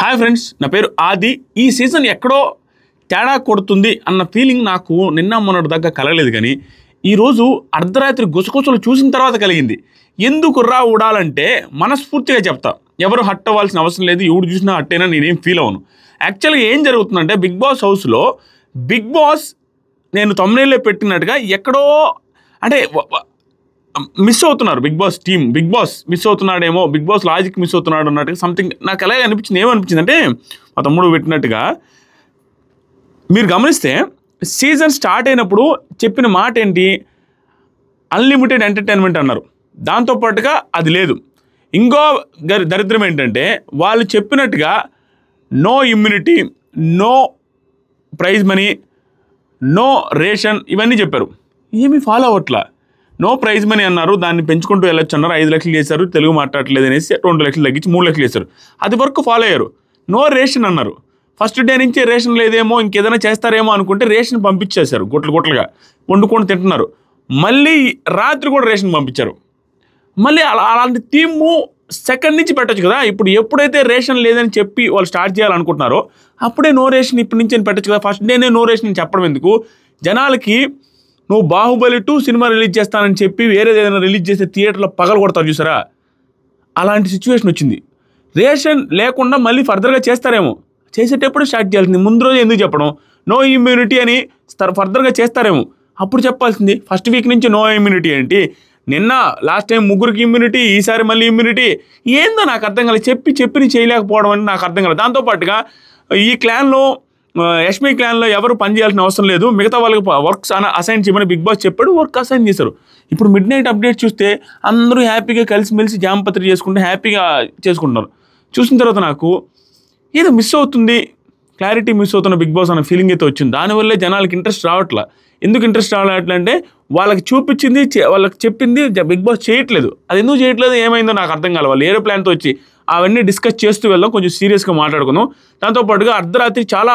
Hi friends నా పేరు ఆది ఈ సీజన్ ఎక్కడో తేడా కొడుతుంది అన్న ఫీలింగ్ నాకు నిన్న మొన్నటి దగ్గర కలగలేదు కానీ ఈరోజు అర్ధరాత్రి గుసగుసలు చూసిన తర్వాత కలిగింది ఎందుకు రా ఊడాలంటే మనస్ఫూర్తిగా చెప్తా ఎవరు హట్ అవ్వాల్సిన అవసరం లేదు ఎవడు చూసినా హట్టైనా నేనేం ఫీల్ అవ్వను యాక్చువల్గా ఏం జరుగుతుందంటే బిగ్ బాస్ హౌస్లో బిగ్ బాస్ నేను తమిళలో పెట్టినట్టుగా ఎక్కడో అంటే మిస్ అవుతున్నారు Bigg Boss team Bigg Boss miss అవుతున్నాడేమో బిగ్ బాస్ లాజిక్ మిస్ అవుతున్నాడు అన్నట్టుగా సంథింగ్ నాకు ఎలా అనిపించింది ఏమనిపించింది అంటే మా తమ్ముడు పెట్టినట్టుగా మీరు గమనిస్తే సీజన్ స్టార్ట్ అయినప్పుడు చెప్పిన మాట ఏంటి అన్లిమిటెడ్ ఎంటర్టైన్మెంట్ అన్నారు దాంతోపాటుగా అది లేదు ఇంకో దరిద్రం ఏంటంటే వాళ్ళు చెప్పినట్టుగా no immunity no prize money no ration ఇవన్నీ చెప్పారు ఏమీ ఫాలో అవ్వట్లా నో ప్రైజ్ మనీ అన్నారు దాన్ని పెంచుకుంటూ వెళ్ళొచ్చు అన్నారు ఐదు లక్షలు చేశారు తెలుగు మాట్లాడలేదు అనేసి రెండు లక్షలు తగ్గించి మూడు లక్షలు చేశారు అది వరకు ఫాలో అయ్యారు నో రేషన్ అన్నారు ఫస్ట్ డే నుంచి రేషన్ లేదేమో ఇంకేదైనా చేస్తారేమో అనుకుంటే రేషన్ పంపించేశారు గుట్లు గుట్లుగా వండుకొని తింటున్నారు మళ్ళీ రాత్రి కూడా రేషన్ పంపించారు మళ్ళీ అలా అలాంటి థీము సెకండ్ నుంచి పెట్టచ్చు కదా ఇప్పుడు ఎప్పుడైతే రేషన్ లేదని చెప్పి వాళ్ళు స్టార్ట్ చేయాలనుకుంటున్నారో అప్పుడే నో రేషన్ ఇప్పటి నుంచి పెట్టచ్చు కదా ఫస్ట్ డేనే నో రేషన్ చెప్పడం ఎందుకు జనాలకి నువ్వు బాహుబలి టూ సినిమా రిలీజ్ చేస్తానని చెప్పి వేరేది ఏదైనా రిలీజ్ చేస్తే థియేటర్లో పగల కొడతారు చూసారా అలాంటి సిచ్యువేషన్ వచ్చింది రేషన్ లేకుండా మళ్ళీ ఫర్దర్గా చేస్తారేమో చేసేటప్పుడు స్టార్ట్ చేయాల్సింది ముందు రోజు ఎందుకు చెప్పడం నో ఇమ్యూనిటీ అని ఫర్దర్గా చేస్తారేమో అప్పుడు చెప్పాల్సింది ఫస్ట్ వీక్ నుంచి నో ఇమ్యూనిటీ ఏంటి నిన్న లాస్ట్ టైం ముగ్గురికి ఇమ్యూనిటీ ఈసారి మళ్ళీ ఇమ్యూనిటీ ఏందో నాకు అర్థం కాలేదు చెప్పి చెప్పిని చేయలేకపోవడం అని నాకు అర్థం కాలేదు దాంతోపాటుగా ఈ క్లాన్లో యష్మి క్లాన్లో ఎవరు పనిచేయాల్సిన అవసరం లేదు మిగతా వాళ్ళకి వర్క్స్ అసైన్ చేయమని బిగ్ బాస్ చెప్పాడు వర్క్ అసైన్ చేశారు ఇప్పుడు మిడ్ నైట్ అప్డేట్ చూస్తే అందరూ హ్యాపీగా కలిసిమెలిసి జామపత్రి చేసుకుంటూ హ్యాపీగా చేసుకుంటున్నారు చూసిన తర్వాత నాకు ఏదో మిస్ అవుతుంది క్లారిటీ మిస్ అవుతున్న బిగ్ బాస్ అన్న ఫీలింగ్ అయితే వచ్చింది దానివల్లే జనాలకి ఇంట్రెస్ట్ రావట్లా ఎందుకు ఇంట్రెస్ట్ రావట్లా అంటే వాళ్ళకి చూపించింది వాళ్ళకి చెప్పింది బిగ్ బాస్ చేయట్లేదు అది ఎందుకు చేయట్లేదు ఏమైందో నాకు అర్థం కావాలి వాళ్ళు ఏరో ప్లాన్తో వచ్చి అవన్నీ డిస్కస్ చేస్తూ వెళ్దాం కొంచెం సీరియస్గా మాట్లాడుకుందాం దాంతోపాటుగా అర్ధరాత్రి చాలా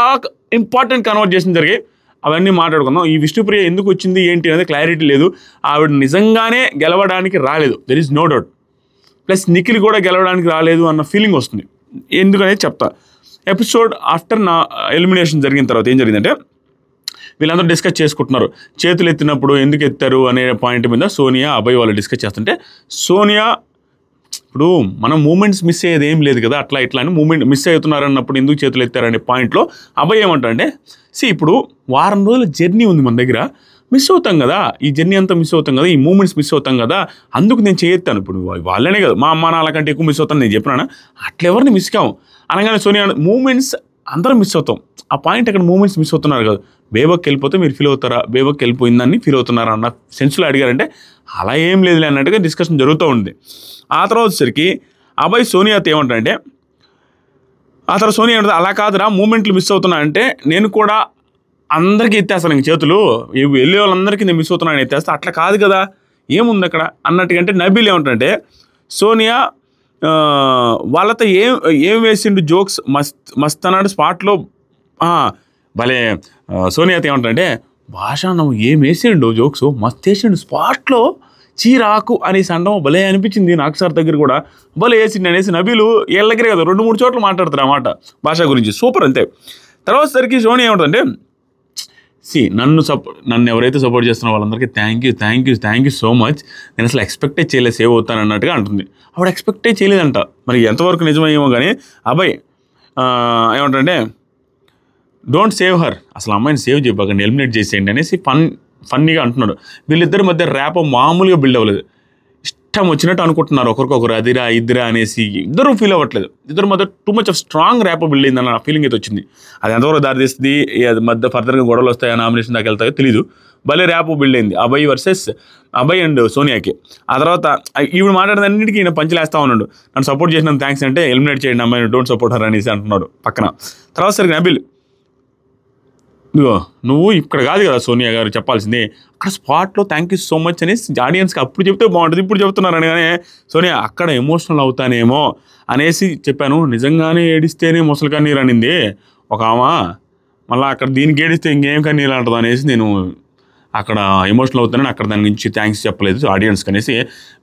ఇంపార్టెంట్ కన్వర్ట్ చేసిన జరిగాయి అవన్నీ మాట్లాడుకుందాం ఈ విష్ణుప్రియ ఎందుకు వచ్చింది ఏంటి అనేది క్లారిటీ లేదు ఆవిడ నిజంగానే గెలవడానికి రాలేదు there is no doubt plus Nikhil కూడా గెలవడానికి రాలేదు అన్న ఫీలింగ్ వస్తుంది ఎందుకనేది చెప్తా ఎపిసోడ్ ఆఫ్టర్ నా ఎలిమినేషన్ జరిగిన తర్వాత ఏం జరిగిందంటే వీళ్ళందరూ డిస్కస్ చేసుకుంటున్నారు చేతులు ఎత్తినప్పుడు ఎందుకు ఎత్తారు అనే పాయింట్ మీద సోనియా అభయ్ వాళ్ళు డిస్కస్ చేస్తుంటే సోనియా ఇప్పుడు మనం మూమెంట్స్ మిస్ అయ్యేది ఏం లేదు కదా అట్లా ఇట్లా అని మూమెంట్ మిస్ అవుతున్నారన్నప్పుడు ఎందుకు చేతులు ఎత్తారనే పాయింట్లో అబ్బాయి ఏమంటారంటే సి ఇప్పుడు వారం రోజుల జర్నీ ఉంది మన దగ్గర మిస్ అవుతాం కదా ఈ జర్నీ అంతా మిస్ అవుతాం కదా ఈ మూమెంట్స్ మిస్ అవుతాం కదా అందుకు నేను చేయొత్తాను ఇప్పుడు వాళ్ళనే కదా మా అమ్మ నాన్న కంటే ఎక్కువ మిస్ అవుతాను నేను చెప్పినాను అట్లెవరిని మిస్ కావు అనగానే సోనియా మూమెంట్స్ అందరం మిస్ అవుతాం ఆ పాయింట్ అక్కడ మూమెంట్స్ మిస్ అవుతున్నారు కదా బేవక్కి వెళ్ళిపోతే మీరు ఫీల్ అవుతారా బేవక్కి వెళ్ళిపోయిందని ఫీల్ అవుతున్నారా అన్న సెన్స్లో అడిగారంటే అలా ఏం లేదులే అన్నట్టుగా డిస్కషన్ జరుగుతూ ఉంది ఆ తర్వాత వచ్చేసరికి అబ్బాయి సోనియాతో ఏమంటారంటే ఆ తర్వాత సోనియా ఏమంటారు అలా కాదురా మూమెంట్లు మిస్ అవుతున్నా అంటే నేను కూడా అందరికీ ఎత్తేస్తాను ఇంక చేతులు వెళ్ళే వాళ్ళందరికీ నేను మిస్ అవుతున్నాను ఎత్తేస్తా అట్లా కాదు కదా ఏముంది అక్కడ అంటే నబీల్ ఏమంటారంటే సోనియా వాళ్ళతో ఏం ఏం వేసిండు జోక్స్ మస్త్ మస్త్ అన్నాడు స్పాట్లో భలే సోనియాత ఏమంటాడంటే భాషానం ఏం వేసిండు జోక్స్ మస్తు వేసిండు స్పాట్లో చీరాకు అనేసి సండం భలే అనిపించింది నాకు సార్ దగ్గర కూడా భలే వేసిండు అనేసి నబీలు వీళ్ళ కదా రెండు మూడు చోట్ల మాట్లాడతారు అన్నమాట భాష గురించి సూపర్ అంతే తర్వాత సరికి సోని ఏమంటుందంటే సి నన్ను సపోర్ట్ నన్ను ఎవరైతే సపోర్ట్ చేస్తున్న వాళ్ళందరికీ thank you thank you thank you so much నేను అసలు ఎక్స్పెక్టే చేయలేదు సేవ్ అవుతాను అన్నట్టుగా అంటుంది ఆవిడ ఎక్స్పెక్టే చేయలేదంట మరి ఎంతవరకు నిజమేమో కానీ అబ్బాయి ఏమంటే డోంట్ సేవ్ హర్ అసలు అమ్మాయిని సేవ్ చేయబాకండి ఎలిమినేట్ చేసేయండి అనేసి ఫన్ ఫన్నీగా అంటున్నాడు వీళ్ళిద్దరి మధ్య ర్యాప్ మామూలుగా బిల్డ్ అవ్వలేదు ఇష్టం వచ్చినట్టు అనుకుంటున్నారు ఒకరికొకరు అదిరా ఇదిరా అనేసి ఇద్దరు ఫీల్ అవ్వట్లేదు ఇద్దరు మధ్య too much of strong rap build అయిందన్న ఫీలింగ్ అయితే వచ్చింది అది ఎంతవరకు దారితీస్తుంది అది మధ్య ఫర్దర్గా గొడవలు వస్తాయో నామినేషన్ దాకా వెళ్తాయో తెలీదు భలే ర్యాప్ బిల్డ్ అయింది అభయ్ వర్సెస్ అభయ్ అండ్ సోనియాకి ఆ తర్వాత ఈవిడ మాట్లాడేదన్నిటికీ ఈయన పంచలేస్తా ఉన్నాడు నన్ను సపోర్ట్ చేసిన థ్యాంక్స్ అంటే ఎలిమినేట్ చేయండి అమ్మాయిని డోంట్ సపోర్ట్ హర్ అనేసి అంటున్నాడు పక్కన తర్వాత సరిగ్గా నబిల్ నువ్వు ఇక్కడ కాదు కదా సోనియా గారు చెప్పాల్సింది అక్కడ స్పాట్లో థ్యాంక్ యూ సో మచ్ అని ఆడియన్స్కి అప్పుడు చెప్తే బాగుంటుంది ఇప్పుడు చెప్తున్నారని కానీ సోనియా అక్కడ ఎమోషనల్ అవుతానేమో అనేసి చెప్పాను నిజంగానే ఏడిస్తేనే ముసలి నీరు అనింది ఒక ఆమె మళ్ళీ అక్కడ దీనికి ఏడిస్తే ఇంకేం కానీ అంటుంది అనేసి నేను అక్కడ ఎమోషనల్ అవుతానని అక్కడ దాని గురించి థ్యాంక్స్ చెప్పలేదు ఆడియన్స్కి అనేసి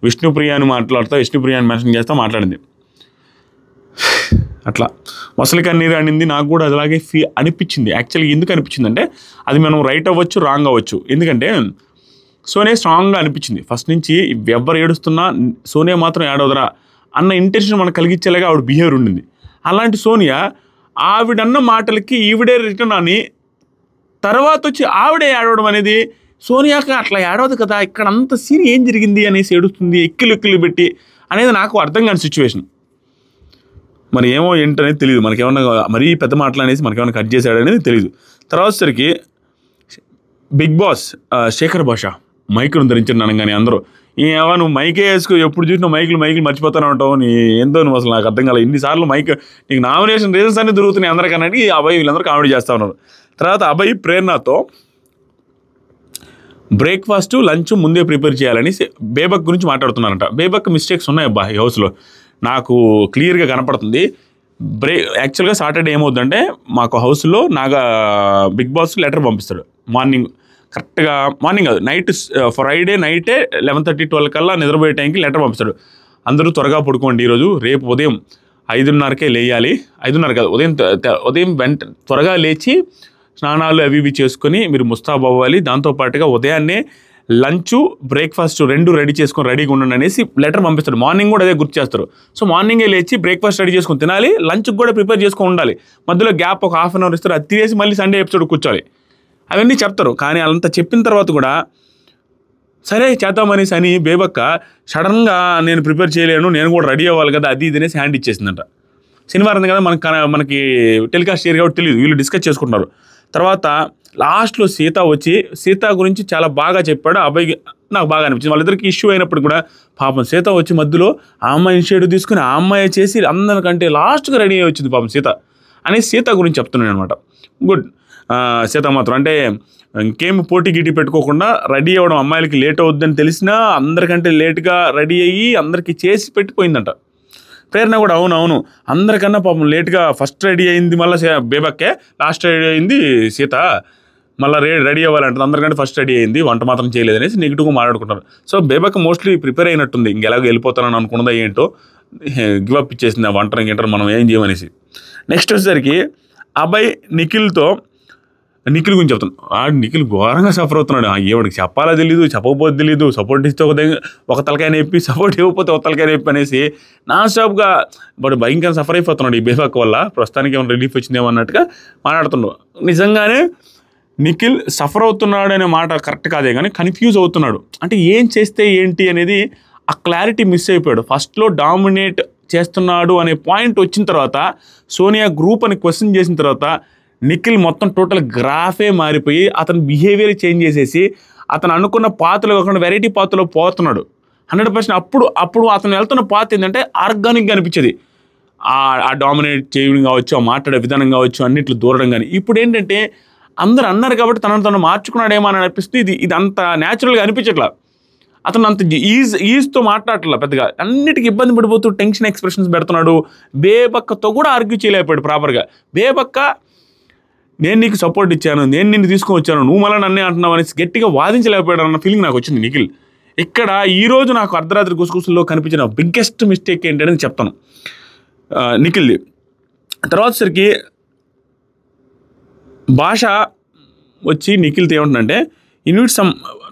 విష్ణుప్రియాని మాట్లాడుతూ విష్ణుప్రియాని మెన్షన్ చేస్తా మాట్లాడింది అట్లా మొసలి కన్నీరు అనింది నాకు కూడా అలాగే ఫీ అనిపించింది యాక్చువల్గా ఎందుకు అనిపించింది అంటే అది మనం రైట్ అవ్వచ్చు రాంగ్ అవ్వచ్చు ఎందుకంటే సోనే స్ట్రాంగ్గా అనిపించింది ఫస్ట్ నుంచి ఎవరు ఏడుస్తున్నా సోనియా మాత్రం ఏడవదరా అన్న ఇంటెన్షన్ మనకు కలిగించేలాగా ఆవిడ బిహేవియర్ ఉండింది అలాంటి సోనియా ఆవిడన్న మాటలకి ఈవిడే రిటర్న్ అని తర్వాత వచ్చి ఆవిడే ఏడవడం అనేది సోనియాకి అట్లా ఏడవదు కదా ఇక్కడ అంత సీన్ ఏం జరిగింది అనేసి ఏడుస్తుంది ఎక్కిలు ఎక్కిలు పెట్టి అనేది నాకు అర్థం కాని సిచ్యువేషన్ మన ఏమో ఏంటనేది తెలియదు మనకేమన్నా మరీ పెద్ద మాటలు అనేసి మనకేమన్నా కట్ చేశాడనేది తెలియదు తర్వాత సరికి బిగ్ బాస్ శేఖర్ భాష మైకును ధరించిన అనగానే అందరూ ఏమో నువ్వు మైకే వేసుకో ఎప్పుడు చూసినా మైకులు మైకులు మర్చిపోతానే ఉంటావు నీ ఎంతో నువ్వు అసలు నాకు అర్థం కాలేదు ఇన్నిసార్లు మైక్ నీకు నామినేషన్ రీజన్స్ అన్నీ దొరుకుతున్నాయి ఈ అభయ్ వీళ్ళందరూ కామెడీ చేస్తూ ఉన్నారు తర్వాత అభయ్ ప్రేరణతో బ్రేక్ఫాస్ట్ లంచ్ ముందే ప్రిపేర్ చేయాలని బేబక్ గురించి మాట్లాడుతున్నారంట బేబక్ మిస్టేక్స్ ఉన్నాయి అబ్బా ఈ హౌస్లో నాకు క్లియర్గా కనపడుతుంది బ్రే యాక్చువల్గా సాటర్డే ఏమవుతుందంటే మాకు హౌస్లో నాగా బిగ్ బాస్ లెటర్ పంపిస్తాడు మార్నింగ్ కరెక్ట్గా మార్నింగ్ కాదు నైట్ ఫ్రైడే నైటే లెవెన్ థర్టీ ట్వెల్వ్ కల్లా నిద్రపోయే టైంకి లెటర్ పంపిస్తాడు అందరూ త్వరగా పడుకోండి ఈరోజు రేపు ఉదయం ఐదున్నరకే లేయాలి ఐదున్నర కాదు ఉదయం ఉదయం వెంట త్వరగా లేచి స్నానాలు అవి ఇవి చేసుకొని మీరు ముస్తాబు అవ్వాలి దాంతోపాటుగా ఉదయాన్నే లంచ్ బ్రేక్ఫాస్ట్ రెండు రెడీ చేసుకొని రెడీగా ఉండండి అనేసి లెటర్ పంపిస్తారు మార్నింగ్ కూడా అదే గుర్తు చేస్తారు సో మార్నింగే లేచి బ్రేక్ఫాస్ట్ రెడీ చేసుకొని తినాలి లంచ్ కూడా ప్రిపేర్ చేసుకొని ఉండాలి మధ్యలో గ్యాప్ ఒక హాఫ్ అన్ అవర్ ఇస్తారు అది తినేసి మళ్ళీ సండే ఎపిసోడ్ కూర్చోాలి అవన్నీ చెప్తారు కానీ వాళ్ళంతా చెప్పిన తర్వాత కూడా సరే చేద్దామనేసి అని బేబక్క సడన్గా నేను ప్రిపేర్ చేయలేను నేను కూడా రెడీ అవ్వాలి కదా అది ఇది అనేసి హ్యాండ్ ఇచ్చేసిందంట శనివారం కదా మనకి మనకి టెలికాస్ట్ చేయరు కాబట్టి తెలియదు వీళ్ళు డిస్కస్ చేసుకుంటున్నారు తర్వాత లాస్ట్లో సీత వచ్చి సీత గురించి చాలా బాగా చెప్పాడు అబ్బాయికి నాకు బాగా అనిపించింది వాళ్ళిద్దరికి ఇష్యూ అయినప్పుడు కూడా పాపం సీత వచ్చి మధ్యలో ఆ అమ్మాయిని షేడు తీసుకుని ఆ అమ్మాయి చేసి అందరికంటే లాస్ట్గా రెడీ అయ్యి వచ్చింది పాపం సీత అని సీత గురించి చెప్తున్నాను అనమాట గుడ్ సీత మాత్రం అంటే ఇంకేం పోటీ గిటి పెట్టుకోకుండా రెడీ అవ్వడం అమ్మాయిలకి లేట్ అవుద్దని తెలిసినా అందరికంటే లేట్గా రెడీ అయ్యి అందరికీ చేసి పెట్టిపోయిందంట ప్రేరణ కూడా అవును అవును అందరికన్నా పాపం లేట్గా ఫస్ట్ రెడీ అయింది మళ్ళీ బేబక్కే లాస్ట్ రెడీ అయింది సీత మళ్ళీ రే రెడీ అవ్వాలంటే అందరికంటే ఫస్ట్ రెడీ అయింది వంట మాత్రం చేయలేదు అనేసి నెగిటివ్గా మాట్లాడుకుంటారు సో బేబక్ మోస్ట్లీ ప్రిపేర్ అయినట్టుంది ఇంకెలాగ వెళ్ళిపోతానని అనుకున్నదా ఏంటో గివప్ ఇచ్చేసింది ఆ వంటను గింటను మనం ఏం చేయమనేసి నెక్స్ట్ వచ్చేసరికి అభయ్ నిఖిల్తో నిఖిల్ గురించి చెప్తున్నాను ఆ నిఖిల్ ఘోరంగా సఫర్ అవుతున్నాడు ఏవాడికి చెప్పాలా తెలియదు చెప్పకపోతే తెలియదు సపోర్ట్ ఇస్తే ఒక ఒక తలకాయ నొప్పి సపోర్ట్ ఇవ్వకపోతే ఒక తలకాయ నొప్పి అనేసి నాన్ స్టాప్గా వాడు భయంకర సఫర్ అయిపోతున్నాడు ఈ బేఫాక్ వల్ల ప్రస్తుతానికి ఏమైనా రిలీఫ్ వచ్చిందేమో అన్నట్టుగా మాట్లాడుతున్నాడు నిజంగానే నిఖిల్ సఫర్ అవుతున్నాడు అనే మాట కరెక్ట్ కాదే కానీ కన్ఫ్యూజ్ అవుతున్నాడు అంటే ఏం చేస్తే ఏంటి అనేది ఆ క్లారిటీ మిస్ అయిపోయాడు ఫస్ట్లో డామినేట్ చేస్తున్నాడు అనే పాయింట్ వచ్చిన తర్వాత సోనియా గ్రూప్ అని క్వశ్చన్ చేసిన తర్వాత నిఖిల్ మొత్తం టోటల్ గ్రాఫే మారిపోయి అతని బిహేవియర్ చేంజ్ చేసేసి అతను అనుకున్న పాత్రలు కాకుండా వెరైటీ పాత్రలో పోతున్నాడు హండ్రెడ్ పర్సెంట్ అప్పుడు అప్పుడు అతను వెళ్తున్న పాత ఏంటంటే ఆర్గానిక్గా అనిపించేది ఆ డామినేట్ చేయడం కావచ్చు ఆ మాట్లాడే విధానం కావచ్చు అన్నిట్లు దూరడం కానీ ఇప్పుడు ఏంటంటే అందరు అన్నారు కాబట్టి తనను తను మార్చుకున్నాడేమో అని అనిపిస్తుంది ఇది ఇది అంత న్యాచురల్గా అనిపించట్లా అతను అంత ఈజ్ ఈజ్తో మాట్లాడట్లా పెద్దగా అన్నిటికీ ఇబ్బంది పడిపోతూ టెన్షన్ ఎక్స్ప్రెషన్స్ పెడుతున్నాడు బేబక్కతో కూడా ఆర్గ్యూ చేయలేకపోయాడు ప్రాపర్గా బేబక్క నేను నీకు సపోర్ట్ ఇచ్చాను నేను నిన్ను తీసుకొని వచ్చాను నువ్వు మళ్ళీ నన్నే అంటున్నావు అనేసి గట్టిగా వాదించలేకపోయాడు అన్న ఫీలింగ్ నాకు వచ్చింది నిఖిల్ ఇక్కడ ఈరోజు నాకు అర్ధరాత్రి గుసగుసల్లో కనిపించిన బిగ్గెస్ట్ మిస్టేక్ ఏంటనేది చెప్తాను నిఖిల్ది తర్వాత సరికి భాష వచ్చి నిఖిల్తో ఏమంటుందంటే ఇన్విట్ సమ్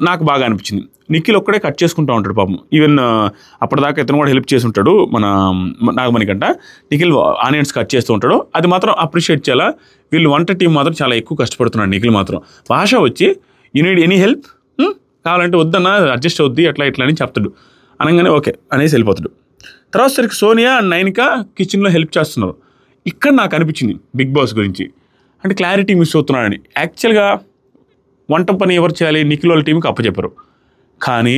నాకు బాగా అనిపించింది నిఖిల్ ఒక్కడే కట్ చేసుకుంటూ ఉంటాడు పాపం ఈవెన్ అప్పటిదాకా ఇతను కూడా హెల్ప్ చేసి ఉంటాడు మన నాగమణి కంట నిఖిల్ ఆనియన్స్ కట్ చేస్తూ ఉంటాడు అది మాత్రం అప్రిషియేట్ చేయాలా వీళ్ళు వంట టీం మాత్రం చాలా ఎక్కువ కష్టపడుతున్నాడు నిఖిల్ మాత్రం భాష వచ్చి యూ నీడ్ ఎనీ హెల్ప్ కావాలంటే వద్దన్న అడ్జస్ట్ అవుద్ది అట్లా ఇట్లా అని చెప్తాడు అనగానే ఓకే అనేసి వెళ్ళిపోతాడు తర్వాత సరికి సోనియా అండ్ నైనిక కిచెన్లో హెల్ప్ చేస్తున్నారు ఇక్కడ నాకు అనిపించింది బిగ్ బాస్ గురించి అంటే క్లారిటీ మిస్ అవుతున్నాడని యాక్చువల్గా వంట పని ఎవరు చేయాలి నిఖిల్ వాళ్ళ టీంకి అప్పచెప్పరు కానీ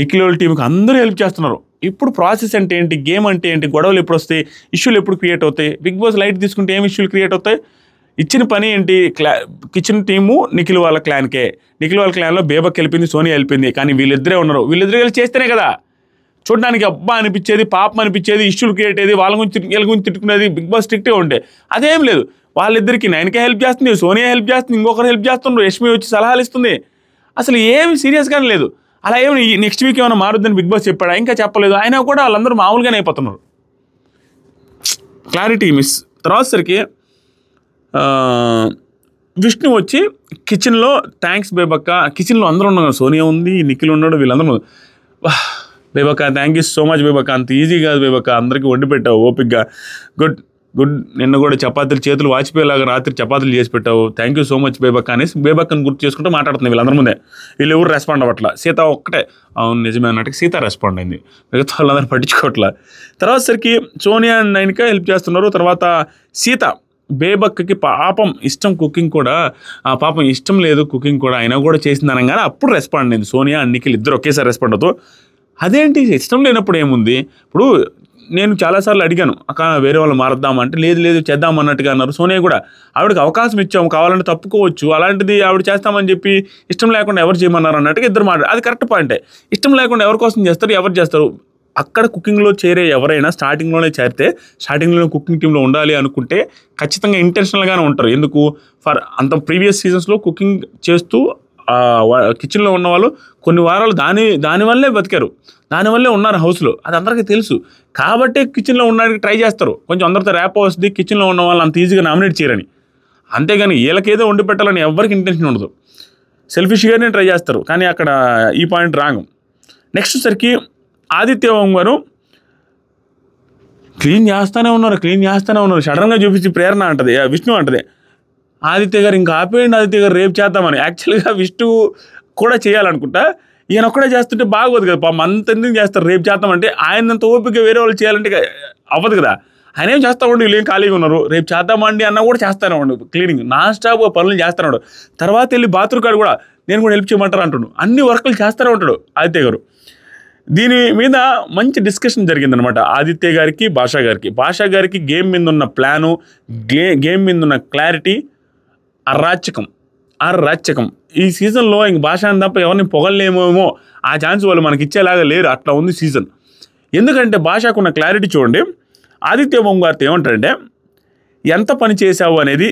నిఖిలోల్ టీంకి అందరూ హెల్ప్ చేస్తున్నారు ఇప్పుడు ప్రాసెస్ అంటే ఏంటి గేమ్ అంటే ఏంటి గొడవలు ఎప్పుడు వస్తాయి ఇష్యూలు ఎప్పుడు క్రియేట్ అవుతాయి బిగ్ బాస్ లైట్ తీసుకుంటే ఏం ఇష్యూలు క్రియేట్ అవుతాయి ఇచ్చిన పని ఏంటి క్లా కిచెన్ టీము నిఖిల్ వాళ్ళ క్లాన్కే నిఖిల్ వాళ్ళ క్లాన్లో బేబక్ వెళ్ళింది సోనియా వెళ్ళింది కానీ వీళ్ళిద్దరే ఉన్నారు వీళ్ళిద్దరు కలిసి చేస్తేనే కదా చూడడానికి అబ్బా అనిపించేది పాపం అనిపించేది ఇష్యూలు క్రియేట్ అయ్యేది వాళ్ళ గురించి వీళ్ళ గురించి తిట్టుకునేది బిగ్ బాస్ స్ట్రిక్ట్గా ఉండే అదేం లేదు వాళ్ళిద్దరికి నైన్కే హెల్ప్ చేస్తుంది సోనియా హెల్ప్ చేస్తుంది ఇంకొకరు హెల్ప్ చేస్తున్నారు రష్మి వచ్చి సలహాలు ఇస్తుంది అసలు ఏమి సీరియస్గానే లేదు అలా ఏమి నెక్స్ట్ వీక్ ఏమైనా మారుద్దని బిగ్ బాస్ చెప్పాడా ఇంకా చెప్పలేదు అయినా కూడా వాళ్ళందరూ మామూలుగానే అయిపోతున్నారు క్లారిటీ మిస్ తర్వాతసరికి విష్ణు వచ్చి కిచెన్లో థ్యాంక్స్ బేబక్క కిచెన్లో అందరూ ఉన్నారు సోనియా ఉంది నిఖిల్ ఉన్నాడు వీళ్ళందరూ Bebakka thank you so much Bebakka అంత ఈజీ కాదు బేబక్క అందరికీ వండి పెట్టావు ఓపిక్గా గుడ్ గుడ్ నిన్న కూడా చపాతీలు చేతులు వాచిపోయేలాగా రాత్రి చపాతీలు చేసి పెట్టావు thank you so much Bebak అనేసి బేబక్కని గుర్తు చేసుకుంటూ మాట్లాడుతుంది వీళ్ళందరి ముందే వీళ్ళు ఎవరు రెస్పాండ్ అవ్వట్లా సీత ఒక్కటే అవును నిజమే అన్నట్టు సీత రెస్పాండ్ అయింది మిగతా వాళ్ళందరూ పట్టించుకోవట్లా తర్వాత సరికి సోనియా అండ్ నైన్క హెల్ప్ చేస్తున్నారు తర్వాత సీత బేబక్కకి పాపం ఇష్టం కుకింగ్ కూడా ఆ పాపం ఇష్టం లేదు కుకింగ్ కూడా అయినా కూడా చేసింది అనగానే అప్పుడు రెస్పాండ్ అయింది సోనియా అండ్ నిఖిల్ ఇద్దరు ఒకేసారి రెస్పాండ్ అవుతూ అదేంటి ఇష్టం లేనప్పుడు ఏముంది ఇప్పుడు నేను చాలాసార్లు అడిగాను అక్క వేరే వాళ్ళు మారద్దామంటే అంటే లేదు లేదు చేద్దాం అన్నట్టుగా అన్నారు సోనియా కూడా ఆవిడకి అవకాశం ఇచ్చాము కావాలంటే తప్పుకోవచ్చు అలాంటిది ఆవిడ చేస్తామని చెప్పి ఇష్టం లేకుండా ఎవరు చేయమన్నారు అన్నట్టుగా ఇద్దరు మాట అది కరెక్ట్ పాయింటే ఇష్టం లేకుండా ఎవరి కోసం చేస్తారు ఎవరు చేస్తారు అక్కడ కుకింగ్లో చేరే ఎవరైనా స్టార్టింగ్లోనే చేరితే స్టార్టింగ్లో కుకింగ్ టీంలో ఉండాలి అనుకుంటే ఖచ్చితంగా ఇంటెన్షనల్గానే ఉంటారు ఎందుకు ఫర్ అంత ప్రీవియస్ సీజన్స్లో కుకింగ్ చేస్తూ కిచెన్లో ఉన్న వాళ్ళు కొన్ని వారాలు దాని దానివల్లే బతికారు దానివల్లే ఉన్నారు హౌస్లో అది అందరికీ తెలుసు కాబట్టి కిచెన్లో ఉండడానికి ట్రై చేస్తారు కొంచెం అందరితో ర్యాప్ వస్తుంది కిచెన్లో ఉన్న వాళ్ళు అంత ఈజీగా నామినేట్ చేయరని అంతేగాని వీళ్ళకేదో వండి పెట్టాలని ఎవరికి ఇంటెన్షన్ ఉండదు సెల్ఫిష్గానే ట్రై చేస్తారు కానీ అక్కడ ఈ పాయింట్ రాంగ్ నెక్స్ట్ సరికి ఆదిత్య గారు క్లీన్ చేస్తూనే ఉన్నారు క్లీన్ చేస్తూనే ఉన్నారు సడన్గా చూపించి ప్రేరణ అంటది విష్ణు అంటది ఆదిత్య గారు ఇంకా ఆపేయండి ఆదిత్య గారు రేపు చేద్దామని యాక్చువల్గా విష్ణు కూడా చేయాలనుకుంటా ఈయన ఒక్కడే చేస్తుంటే బాగోదు కదా పాపం అంత ఎందుకు చేస్తారు రేపు చేద్దామంటే ఆయనంత ఓపిక వేరే వాళ్ళు చేయాలంటే అవ్వదు కదా ఆయన ఏం చేస్తా ఉండు వీళ్ళు ఖాళీగా ఉన్నారు రేపు చేద్దామండి అన్న కూడా చేస్తానే ఉండు క్లీనింగ్ నాన్ స్టాప్ పనులు చేస్తానే తర్వాత వెళ్ళి బాత్రూమ్ కాడ కూడా నేను కూడా హెల్ప్ చేయమంటారు అంటున్నాడు అన్ని వర్కులు చేస్తానే ఉంటాడు ఆదిత్య గారు దీని మీద మంచి డిస్కషన్ జరిగిందనమాట ఆదిత్య గారికి భాషా గారికి భాషా గారికి గేమ్ మీద ఉన్న ప్లాను గే గేమ్ మీద ఉన్న క్లారిటీ అరాచకం అరాచకం ఈ సీజన్లో ఇంక భాషాన్ని తప్ప ఎవరిని పొగలేమేమో ఆ ఛాన్స్ వాళ్ళు మనకి ఇచ్చేలాగా లేరు అట్లా ఉంది సీజన్ ఎందుకంటే భాషకున్న క్లారిటీ చూడండి ఆదిత్య గారితో ఏమంటారంటే ఎంత పని చేశావు అనేది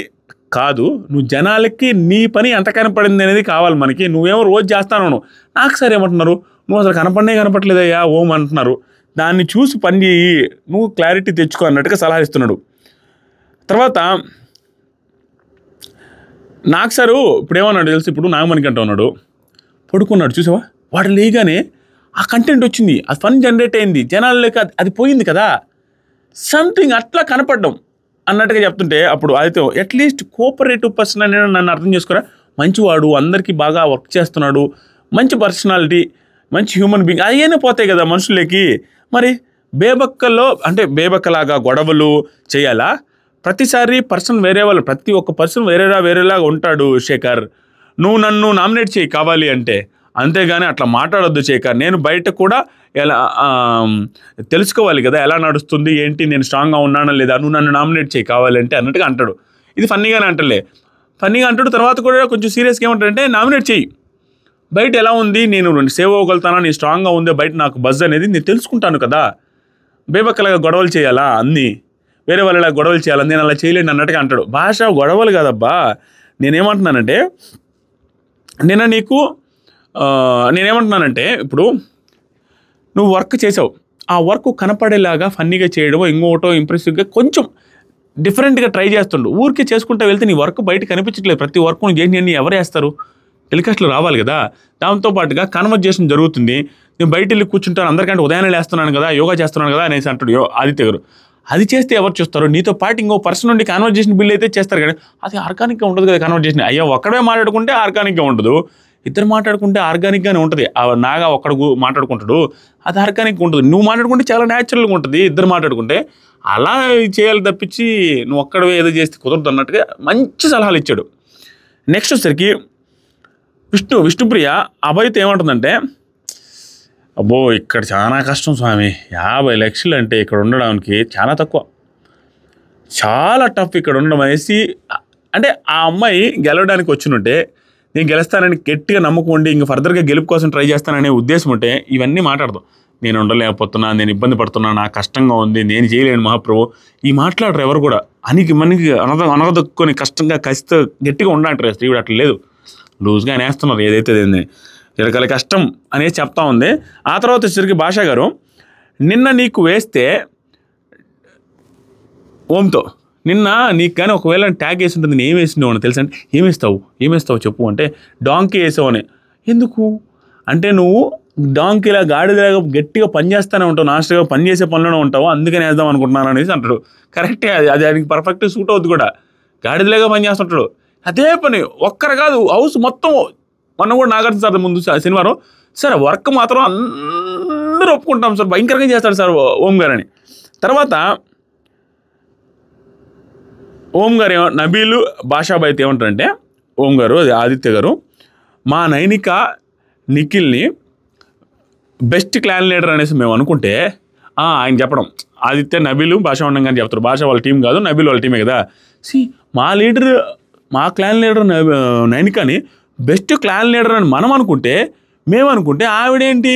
కాదు నువ్వు జనాలకి నీ పని ఎంత కనపడింది అనేది కావాలి మనకి నువ్వేమో రోజు చేస్తాను నాకు సరే ఏమంటున్నారు నువ్వు అసలు కనపడనే కనపట్లేదయ్యా ఓం అంటున్నారు దాన్ని చూసి పని చేయి నువ్వు క్లారిటీ తెచ్చుకో అన్నట్టుగా సలహా ఇస్తున్నాడు తర్వాత నాకు సార్ ఇప్పుడు ఏమన్నాడు తెలుసు ఇప్పుడు నాగమణికంట ఉన్నాడు పడుకున్నాడు చూసావా వాడు లేగానే ఆ కంటెంట్ వచ్చింది అది ఫన్ జనరేట్ అయింది జనాల్లోకి అది పోయింది కదా సంథింగ్ అట్లా కనపడడం అన్నట్టుగా చెప్తుంటే అప్పుడు అయితే అట్లీస్ట్ కోఆపరేటివ్ పర్సన్ అని నన్ను అర్థం చేసుకోరా మంచివాడు అందరికీ బాగా వర్క్ చేస్తున్నాడు మంచి పర్సనాలిటీ మంచి హ్యూమన్ బీయింగ్ అయ్యేనే పోతాయి కదా మనుషులకి మరి బేబక్కలో అంటే బేబక్కలాగా గొడవలు చేయాలా ప్రతిసారి పర్సన్ వేరే వాళ్ళు ప్రతి ఒక్క పర్సన్ వేరేలా వేరేలాగా ఉంటాడు శేఖర్ నువ్వు నన్ను నామినేట్ చేయి కావాలి అంటే అంతేగాని అట్లా మాట్లాడొద్దు శేఖర్ నేను బయట కూడా ఎలా తెలుసుకోవాలి కదా ఎలా నడుస్తుంది ఏంటి నేను స్ట్రాంగ్గా ఉన్నానా లేదా నువ్వు నన్ను నామినేట్ చేయి కావాలి అంటే అన్నట్టుగా అంటాడు ఇది ఫన్నీగానే అంటలే ఫన్నీగా అంటాడు తర్వాత కూడా కొంచెం సీరియస్గా ఏమంటాడంటే నామినేట్ చేయి బయట ఎలా ఉంది నేను సేవ్ అవ్వగలుగుతానా నీ స్ట్రాంగ్గా ఉందే బయట నాకు బజ్ అనేది నేను తెలుసుకుంటాను కదా బేబక్కలగా గొడవలు చేయాలా అన్నీ వేరే వాళ్ళు ఇలా గొడవలు చేయాలని నేను అలా చేయలేను అన్నట్టుగా అంటాడు భాష గొడవలు కాదబ్బా నేనేమంటున్నానంటే నిన్న నీకు నేనేమంటున్నానంటే ఇప్పుడు నువ్వు వర్క్ చేసావు ఆ వర్క్ కనపడేలాగా ఫన్నీగా చేయడమో ఇంకోటో ఇంప్రెసివ్గా కొంచెం డిఫరెంట్గా ట్రై చేస్తుండు ఊరికే చేసుకుంటూ వెళ్తే నీ వర్క్ బయట కనిపించట్లేదు ప్రతి వర్క్ నువ్వు చేసి ఎవరు వేస్తారు టెలికాస్ట్లో రావాలి కదా దాంతో పాటుగా కాన్వర్జేషన్ జరుగుతుంది నేను బయట వెళ్ళి కూర్చుంటాను అందరికంటే ఉదయాన్నే లేస్తున్నాను కదా యోగా చేస్తున్నాను కదా అనేసి అంటాడు యో ఆదిత్య గారు అది చేస్తే ఎవరు చూస్తారు నీతో పాటు ఇంకో పర్సన్ నుండి కాన్వర్జేషన్ బిల్ అయితే చేస్తారు కానీ అది ఆర్గానిక్గా ఉండదు కదా కాన్వర్జేషన్ అయ్యా ఒక్కడే మాట్లాడుకుంటే ఆర్గానిక్గా ఉండదు ఇద్దరు మాట్లాడుకుంటే ఆర్గానిక్గానే ఉంటుంది నాగా ఒక్కడు మాట్లాడుకుంటాడు అది ఆర్గానిక్గా ఉంటుంది నువ్వు మాట్లాడుకుంటే చాలా న్యాచురల్గా ఉంటుంది ఇద్దరు మాట్లాడుకుంటే అలా చేయాలి తప్పించి నువ్వు ఒక్కడవే ఏదో చేస్తే కుదరదు అన్నట్టుగా మంచి సలహాలు ఇచ్చాడు నెక్స్ట్ వచ్చేసరికి విష్ణు విష్ణుప్రియ అభయ్తో ఏమంటుందంటే అబ్బో ఇక్కడ చాలా కష్టం స్వామి యాభై లక్షలు అంటే ఇక్కడ ఉండడానికి చాలా తక్కువ చాలా టఫ్ ఇక్కడ ఉండడం అనేసి అంటే ఆ అమ్మాయి గెలవడానికి వచ్చినుంటే నేను గెలుస్తానని గట్టిగా ఉండి ఇంక ఫర్దర్గా గెలుపు కోసం ట్రై చేస్తాననే ఉద్దేశం ఉంటే ఇవన్నీ మాట్లాడదు నేను ఉండలేకపోతున్నా నేను ఇబ్బంది పడుతున్నా నాకు కష్టంగా ఉంది నేను చేయలేను మహాప్రభు ఈ మాట్లాడరు ఎవరు కూడా అనికి మనకి అనద అనదొక్కుని కష్టంగా కసితో గట్టిగా ఉండాలంటారు ఈవిడ అట్లా లేదు లూజ్గా నేస్తున్నారు ఏదైతే చిలకల కష్టం అనేది చెప్తా ఉంది ఆ తర్వాత వచ్చేసరికి భాష గారు నిన్న నీకు వేస్తే ఓంతో నిన్న నీకు కానీ ఒకవేళ ట్యాగ్ వేసి ఉంటుంది నేను ఏం వేసినావు అని తెలుసా అంటే ఏం వేస్తావు ఏం వేస్తావు చెప్పు అంటే డాంకీ వేసావు అని ఎందుకు అంటే నువ్వు డాంకీలా గాడిలాగా గట్టిగా పనిచేస్తూనే ఉంటావు నాస్ట్గా పనిచేసే పనిలోనే ఉంటావు అందుకని వేద్దాం అనుకుంటున్నాను అనేసి అంటాడు కరెక్టే అది అది ఆయనకి పర్ఫెక్ట్ సూట్ అవుతుంది కూడా గాడిదలాగా పనిచేస్తుంటాడు అదే పని ఒక్కరు కాదు హౌస్ మొత్తం మొన్న కూడా నాగార్జున సార్ ముందు శనివారం సార్ వర్క్ మాత్రం అందరూ ఒప్పుకుంటాం సార్ భయంకరంగా చేస్తాడు సార్ ఓం గారని తర్వాత ఓం గారు ఏమ నబీలు భాషాబాయ్ ఏమంటారంటే ఓం గారు అది ఆదిత్య గారు మా నైనిక నిఖిల్ని బెస్ట్ క్లాన్ లీడర్ అనేసి మేము అనుకుంటే ఆయన చెప్పడం ఆదిత్య నబీలు భాష ఉండగా చెప్తారు భాష వాళ్ళ టీం కాదు నబీలు వాళ్ళ టీమే కదా సి మా లీడర్ మా క్లాన్ లీడర్ నైనికని బెస్ట్ క్లాన్ లీడర్ అని మనం అనుకుంటే మేము అనుకుంటే ఆవిడేంటి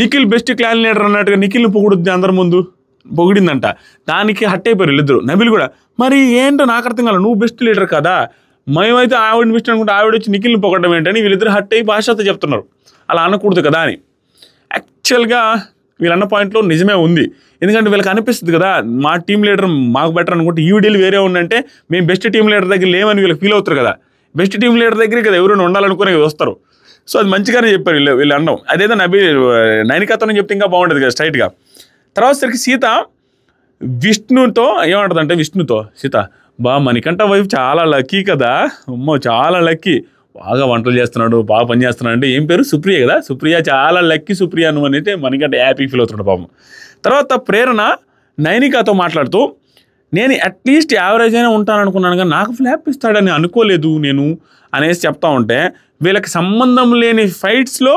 నిఖిల్ బెస్ట్ క్లాన్ లీడర్ అన్నట్టుగా నిఖిల్ని పొగుడుద్ది అందరి ముందు పొగిడిందంట దానికి హట్ అయిపోయారు వీళ్ళిద్దరు నబిల్ కూడా మరి ఏంటో నాకు అర్థం కాదు నువ్వు బెస్ట్ లీడర్ కదా మేమైతే ఆవిడని బెస్ట్ అనుకుంటే ఆవిడ వచ్చి నిఖిల్ని పొగడడం ఏంటని వీళ్ళిద్దరు హట్ అయ్యి భాషతో చెప్తున్నారు అలా అనకూడదు కదా అని యాక్చువల్గా వీళ్ళన్న పాయింట్లో నిజమే ఉంది ఎందుకంటే వీళ్ళకి అనిపిస్తుంది కదా మా టీం లీడర్ మాకు బెటర్ అనుకుంటే ఈ డీల్ వేరే ఉందంటే మేము బెస్ట్ టీం లీడర్ దగ్గర లేమని వీళ్ళకి ఫీల్ అవుతారు కదా బెస్ట్ టీం లీడర్ దగ్గర కదా ఎవరైనా ఉండాలనుకునే వస్తారు సో అది మంచిగానే చెప్పారు వీళ్ళు వీళ్ళు అనడం అదేదో నబీ నైనికాతో చెప్తే ఇంకా బాగుంటుంది కదా స్ట్రైట్గా తర్వాత సరికి సీత విష్ణుతో అంటే విష్ణుతో సీత బా మణికంఠ వైఫ్ చాలా లక్కీ కదా అమ్మో చాలా లక్కీ బాగా వంటలు చేస్తున్నాడు బాగా పని చేస్తున్నాడు అంటే ఏం పేరు సుప్రియ కదా సుప్రియ చాలా లక్కీ సుప్రియ అని అయితే మనకంటే హ్యాపీ ఫీల్ అవుతున్నాడు పాపం తర్వాత ప్రేరణ నైనికాతో మాట్లాడుతూ నేను అట్లీస్ట్ యావరేజ్ అయినా ఉంటాను అనుకున్నాను కానీ నాకు ఫ్లాప్ ఇస్తాడని అనుకోలేదు నేను అనేసి చెప్తా ఉంటే వీళ్ళకి సంబంధం లేని ఫైట్స్లో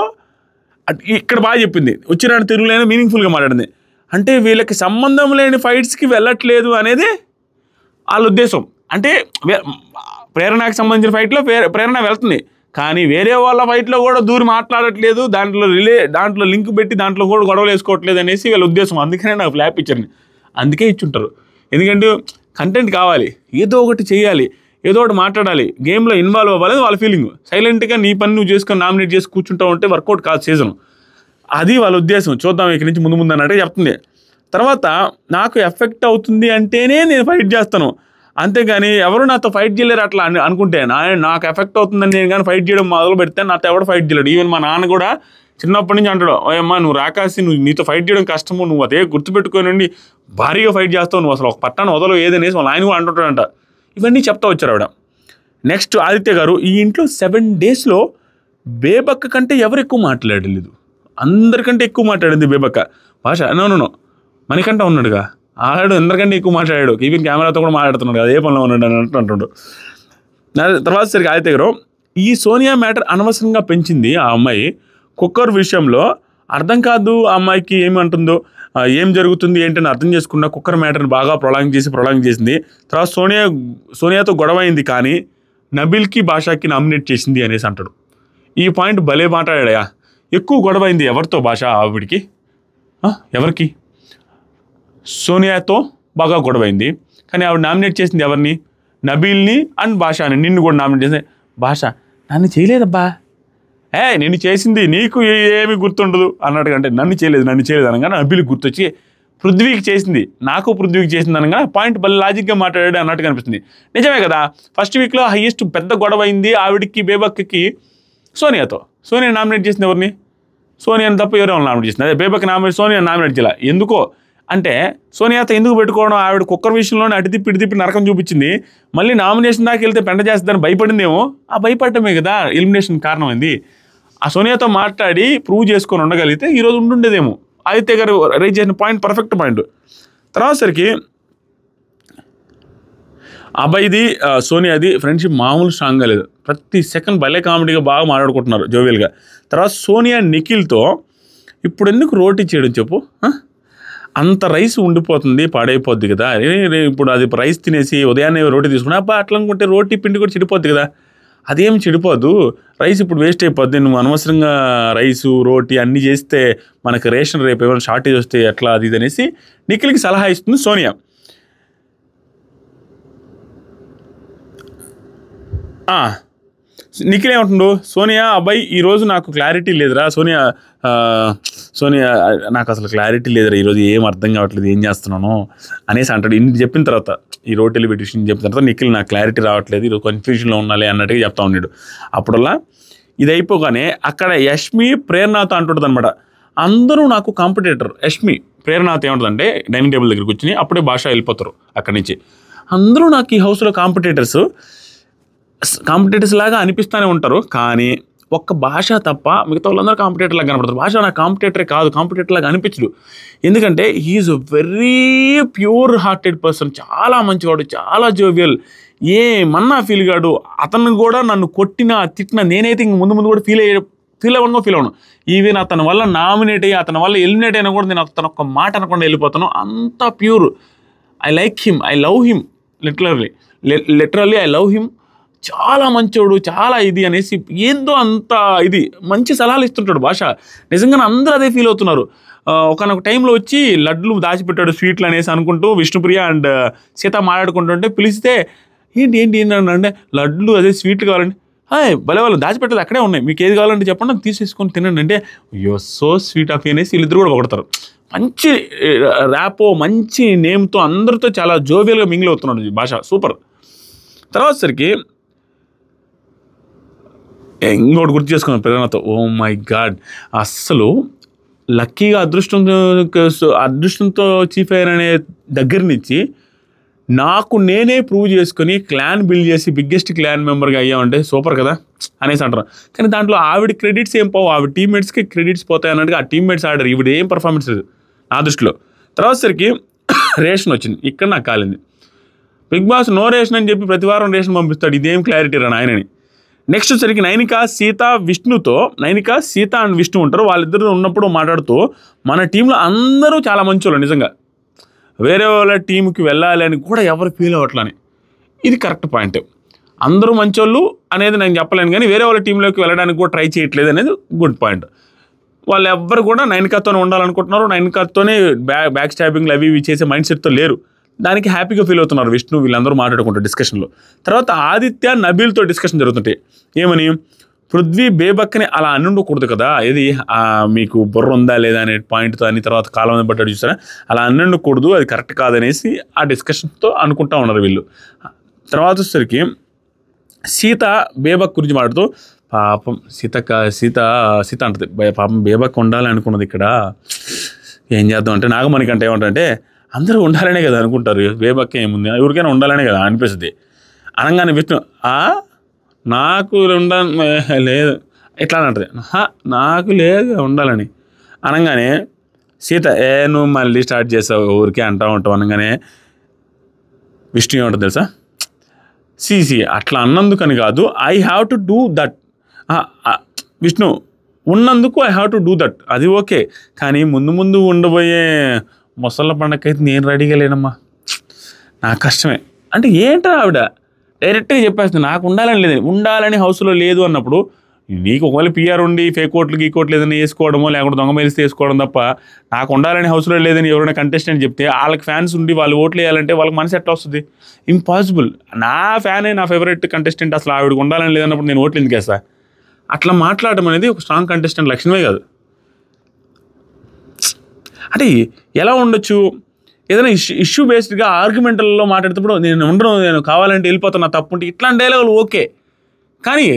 ఇక్కడ బాగా చెప్పింది వచ్చిన తిరుగులేని మీనింగ్ఫుల్గా మాట్లాడింది అంటే వీళ్ళకి సంబంధం లేని ఫైట్స్కి వెళ్ళట్లేదు అనేది వాళ్ళ ఉద్దేశం అంటే ప్రేరణకు సంబంధించిన ఫైట్లో ప్రేరణ వెళ్తుంది కానీ వేరే వాళ్ళ ఫైట్లో కూడా దూరి మాట్లాడట్లేదు దాంట్లో రిలే దాంట్లో లింక్ పెట్టి దాంట్లో కూడా గొడవలు వేసుకోవట్లేదు అనేసి వీళ్ళ ఉద్దేశం అందుకనే నాకు ఫ్లాప్ ఇచ్చారు అందుకే ఇచ్చుంటారు ఎందుకంటే కంటెంట్ కావాలి ఏదో ఒకటి చేయాలి ఏదో ఒకటి మాట్లాడాలి గేమ్లో ఇన్వాల్వ్ అవ్వాలని వాళ్ళ ఫీలింగ్ సైలెంట్గా నీ పని నువ్వు చేసుకొని నామినేట్ చేసి కూర్చుంటావు అంటే వర్కౌట్ కాదు సీజన్ అది వాళ్ళ ఉద్దేశం చూద్దాం ఇక్కడి నుంచి ముందు ముందు అన్నట్టు చెప్తుంది తర్వాత నాకు ఎఫెక్ట్ అవుతుంది అంటేనే నేను ఫైట్ చేస్తాను అంతేగాని ఎవరు నాతో ఫైట్ చేయలేరు అట్లా అనుకుంటే నాకు ఎఫెక్ట్ అవుతుందని నేను కానీ ఫైట్ చేయడం మొదలు పెడితే నాతో ఎవరు ఫైట్ చేయలేడు ఈవెన్ మా నాన్న కూడా చిన్నప్పటి నుంచి అంటాడు ఓయమ్మా నువ్వు రాకాసి నువ్వు నీతో ఫైట్ చేయడం కష్టము నువ్వు అదే గుర్తుపెట్టుకోనండి భారీగా ఫైట్ చేస్తావు నువ్వు అసలు ఒక పట్టణం వదలవు ఏదనేసి వాళ్ళ ఆయన కూడా అంటుంటాడంట ఇవన్నీ చెప్తా వచ్చారు ఆవిడ నెక్స్ట్ ఆదిత్య గారు ఈ ఇంట్లో సెవెన్ డేస్లో బేబక్క కంటే ఎవరు ఎక్కువ మాట్లాడలేదు అందరికంటే ఎక్కువ మాట్లాడింది బేబక్క భాష నో మనకంటే ఉన్నాడుగా ఆడాడు అందరికంటే ఎక్కువ మాట్లాడాడు ఈవెన్ కెమెరాతో కూడా మాట్లాడుతున్నాడు అదే పనిలో ఉన్నాడు అని అంటుంటాడు తర్వాత సరికి ఆదిత్య గారు ఈ సోనియా మ్యాటర్ అనవసరంగా పెంచింది ఆ అమ్మాయి కుక్కర్ విషయంలో అర్థం కాదు అమ్మాయికి ఏమంటుందో ఏం జరుగుతుంది ఏంటని అర్థం చేసుకున్న కుక్కర్ మ్యాటర్ని బాగా ప్రొలాంగ్ చేసి ప్రొలాంగ్ చేసింది తర్వాత సోనియా సోనియాతో గొడవ అయింది కానీ నబిల్కి భాషాకి నామినేట్ చేసింది అనేసి అంటాడు ఈ పాయింట్ భలే మాట్లాడాడయా ఎక్కువ గొడవ అయింది ఎవరితో భాష ఆవిడికి ఎవరికి సోనియాతో బాగా గొడవ అయింది కానీ ఆవిడ నామినేట్ చేసింది ఎవరిని నబీల్ని అండ్ అని నిన్ను కూడా నామినేట్ చేసింది భాష నన్ను చేయలేదబ్బా ఏ నేను చేసింది నీకు ఏమి గుర్తుండదు అన్నట్టుగా అంటే నన్ను చేయలేదు నన్ను చేయలేదు అనగానే అభిలకు గుర్తొచ్చి పృథ్వీకి చేసింది నాకు పృథ్వీకి చేసింది అనగా పాయింట్ భలే లాజిక్గా మాట్లాడాడు అన్నట్టు కనిపిస్తుంది నిజమే కదా ఫస్ట్ వీక్లో హయ్యెస్ట్ పెద్ద గొడవ అయింది ఆవిడికి బేబక్కి సోనియాతో సోనియా నామినేట్ చేసింది ఎవరిని సోనియాని తప్ప ఎవరైనా నామినేట్ చేసింది అదే బేబక్ నామినేట్ సోనియా నామినేట్ చేయాలి ఎందుకో అంటే సోనియాతో ఎందుకు పెట్టుకోవడం ఆవిడ కుక్కర్ విషయంలోనే అటు తిప్పి ఇటు తిప్పి నరకం చూపించింది మళ్ళీ నామినేషన్ దాకా వెళ్తే పెండ చేస్తుందని భయపడిందేమో ఆ భయపడటమే కదా ఎలిమినేషన్ కారణమైంది ఆ సోనియాతో మాట్లాడి ప్రూవ్ చేసుకొని ఉండగలిగితే ఈరోజు ఉండుండేదేమో ఆదిత్య గారు రైజ్ చేసిన పాయింట్ పర్ఫెక్ట్ పాయింట్ తర్వాత సరికి అబ్బాయిది సోనియాది ఫ్రెండ్షిప్ మామూలు స్ట్రాంగ్గా లేదు ప్రతి సెకండ్ భలే కామెడీగా బాగా మాట్లాడుకుంటున్నారు జోవియల్గా తర్వాత సోనియా నిఖిల్తో ఇప్పుడు ఎందుకు రోటీ చేయడం చెప్పు అంత రైస్ ఉండిపోతుంది పాడైపోద్ది కదా ఇప్పుడు అది రైస్ తినేసి ఉదయాన్నే రోటీ తీసుకున్నా అబ్బా అట్లా అనుకుంటే రోటీ పిండి కూడా చెడిపోద్ది కదా అదేం చెడిపోదు రైస్ ఇప్పుడు వేస్ట్ అయిపోద్ది నువ్వు అనవసరంగా రైసు రోటీ అన్నీ చేస్తే మనకు రేషన్ రేపు ఏమైనా షార్టేజ్ వస్తే ఎట్లా అది ఇది అనేసి నిఖిల్కి సలహా ఇస్తుంది సోనియా నిఖిల్ ఏమంటుండో సోనియా అబ్బాయి ఈరోజు నాకు క్లారిటీ లేదురా సోనియా సో నాకు అసలు క్లారిటీ లేదు ఈరోజు ఏం అర్థం కావట్లేదు ఏం చేస్తున్నాను అనేసి అంటాడు ఇన్ని చెప్పిన తర్వాత ఈ రోడ్ టెలివిటీ చెప్పిన తర్వాత నిఖిల్ నాకు క్లారిటీ రావట్లేదు ఈరోజు కన్ఫ్యూజన్లో ఉండాలి అన్నట్టుగా చెప్తా ఉన్నాడు అప్పుడల్లా ఇది అయిపోగానే అక్కడ యష్మి ప్రేరణతో అంటుంటుంది అనమాట అందరూ నాకు కాంపిటేటర్ యష్మి ప్రేరణాథ్ ఏమంటుందంటే డైనింగ్ టేబుల్ దగ్గర కూర్చుని అప్పుడే భాష వెళ్ళిపోతారు అక్కడి నుంచి అందరూ నాకు ఈ హౌస్లో కాంపిటేటర్స్ కాంపిటేటర్స్ లాగా అనిపిస్తూనే ఉంటారు కానీ ఒక్క భాష తప్ప మిగతా వాళ్ళందరూ కాంపిటేటర్లాగా కనపడతారు భాష నా కాంపిటేటరే కాదు కాంపిటేటర్లాగా అనిపించడు ఎందుకంటే he is very pure hearted person చాలా మంచివాడు చాలా జోవియల్ ఏ మన్నా ఫీల్ కాడు అతను కూడా నన్ను కొట్టిన తిట్టిన నేనైతే ఇంక ముందు ముందు కూడా ఫీల్ అయ్యే ఫీల్ అవ్వను ఫీల్ అవ్వను ఈవెన్ అతని వల్ల నామినేట్ అయ్యి అతని వల్ల ఎలిమినేట్ అయినా కూడా నేను అతను ఒక మాట అనకుండా వెళ్ళిపోతాను అంత pure I like him I love him literally literally I love him చాలా మంచోడు చాలా ఇది అనేసి ఏందో అంత ఇది మంచి సలహాలు ఇస్తుంటాడు భాష నిజంగానే అందరూ అదే ఫీల్ అవుతున్నారు ఒకనొక టైంలో వచ్చి లడ్లు దాచిపెట్టాడు స్వీట్లు అనేసి అనుకుంటూ విష్ణుప్రియ అండ్ సీత మాట్లాడుకుంటుంటే పిలిస్తే ఏంటి ఏంటి ఏంటంటే అంటే లడ్లు అదే స్వీట్లు కావాలండి హాయ్ భలే వాళ్ళు దాచిపెట్టదు అక్కడే ఉన్నాయి మీకు ఏది కావాలంటే చెప్పండి తీసేసుకొని తినండి అంటే యో సో స్వీట్ ఆఫీ అనేసి వీళ్ళిద్దరు కూడా కొడతారు మంచి ర్యాపో మంచి నేమ్తో అందరితో చాలా జోవియల్గా మింగిల్ అవుతున్నాడు భాష సూపర్ తర్వాత సరికి ఇంకోటి గుర్తు చేసుకున్నాను ప్రేరణతో ఓ మై గాడ్ అస్సలు లక్కీగా అదృష్టం అదృష్టంతో చీఫ్ అయ్యారు అనే దగ్గర నుంచి నాకు నేనే ప్రూవ్ చేసుకుని క్లాన్ బిల్డ్ చేసి బిగ్గెస్ట్ క్లాన్ మెంబర్గా అయ్యామంటే సూపర్ కదా అనేసి అంటారు కానీ దాంట్లో ఆవిడ క్రెడిట్స్ ఏం పోవు ఆవిడ టీమ్మేట్స్కి క్రెడిట్స్ పోతాయి అన్నట్టుగా ఆ టీమ్మేట్స్ ఆడారు ఇవిడ ఏం పర్ఫార్మెన్స్ లేదు నా దృష్టిలో తర్వాత సరికి రేషన్ వచ్చింది ఇక్కడ నాకు కాలింది బిగ్ బాస్ నో రేషన్ అని చెప్పి ప్రతి వారం రేషన్ పంపిస్తాడు ఇదేం క్లారిటీ రా ఆయనని నెక్స్ట్ వచ్చరికి నైనిక సీత విష్ణుతో నైనిక సీత అండ్ విష్ణు ఉంటారు వాళ్ళిద్దరు ఉన్నప్పుడు మాట్లాడుతూ మన టీంలో అందరూ చాలా మంచోళ్ళు నిజంగా వేరే వాళ్ళ టీంకి వెళ్ళాలి అని కూడా ఎవరు ఫీల్ అవ్వట్లని ఇది కరెక్ట్ పాయింట్ అందరూ మంచోళ్ళు అనేది నేను చెప్పలేను కానీ వేరే వాళ్ళ టీంలోకి వెళ్ళడానికి కూడా ట్రై చేయట్లేదు అనేది గుడ్ పాయింట్ వాళ్ళు ఎవ్వరు కూడా నైన్కాతోనే ఉండాలనుకుంటున్నారు నైన్కాతోనే బ్యా బ్యాక్ స్టాబింగ్లు అవి ఇవి చేసే మైండ్ సెట్తో లేరు దానికి హ్యాపీగా ఫీల్ అవుతున్నారు విష్ణు వీళ్ళందరూ మాట్లాడుకుంటారు డిస్కషన్లో తర్వాత ఆదిత్య నబీల్తో డిస్కషన్ జరుగుతుంటాయి ఏమని పృథ్వీ బేబక్కని అలా అని ఉండకూడదు కదా ఇది మీకు బుర్ర ఉందా లేదా అనే పాయింట్తో అని తర్వాత కాలం పట్టాడు చూసారా అలా అని ఉండకూడదు అది కరెక్ట్ కాదనేసి ఆ డిస్కషన్తో అనుకుంటా ఉన్నారు వీళ్ళు తర్వాత వచ్చేసరికి సీత బేబక్ గురించి మాట్లాడుతూ పాపం సీత సీత సీత అంటది పాపం బేబక్ ఉండాలి అనుకున్నది ఇక్కడ ఏం చేద్దాం అంటే నాగమణికి అంటే ఏమంటే అందరూ ఉండాలనే కదా అనుకుంటారు వేబక్క ఏముంది ఎవరికైనా ఉండాలనే కదా అనిపిస్తుంది అనగానే విష్ణు ఆ నాకు ఉండ లేదు ఎట్లా అంటారు నాకు లేదు ఉండాలని అనగానే సీత ఏ నువ్వు మళ్ళీ స్టార్ట్ చేసావు ఊరికే అంటా ఉంటావు అనగానే విష్ణు ఏమంటుంది తెలుసా సీసీ అట్లా అన్నందుకని కాదు I have to do that Vishnu ఉన్నందుకు I have to do that అది ఓకే కానీ ముందు ముందు ఉండబోయే ముసళ్ళ పండగకైతే నేను రెడీగా లేనమ్మా నా కష్టమే అంటే ఏంటో ఆవిడ డైరెక్ట్గా చెప్పేస్తుంది నాకు ఉండాలని లేదని ఉండాలని హౌస్లో లేదు అన్నప్పుడు నీకు ఒకవేళ పిఆర్ ఉండి ఫేక్ ఓట్లు గీ కోట్లు ఏదైనా వేసుకోవడమో లేకుండా దొంగ మేలిస్తే వేసుకోవడం తప్ప నాకు ఉండాలని హౌస్లో లేదని ఎవరైనా కంటెస్టెంట్ చెప్తే వాళ్ళకి ఫ్యాన్స్ ఉండి వాళ్ళు ఓట్లు వేయాలంటే వాళ్ళకి మనసు ఎట్లా వస్తుంది ఇంపాసిబుల్ నా ఫ్యానే నా ఫేవరెట్ కంటెస్టెంట్ అసలు ఆవిడకి ఉండాలని లేదన్నప్పుడు నేను ఓట్లు ఎందుకేస్తా అట్లా మాట్లాడడం అనేది ఒక స్ట్రాంగ్ కంటెస్టెంట్ లక్షణమే కాదు అంటే ఎలా ఉండొచ్చు ఏదైనా ఇష్యూ ఇష్యూ బేస్డ్గా ఆర్గ్యుమెంట్లలో మాట్లాడేటప్పుడు నేను ఉండను నేను కావాలంటే వెళ్ళిపోతున్నా తప్పు ఉంటే ఇట్లాంటి డైలాగులు ఓకే కానీ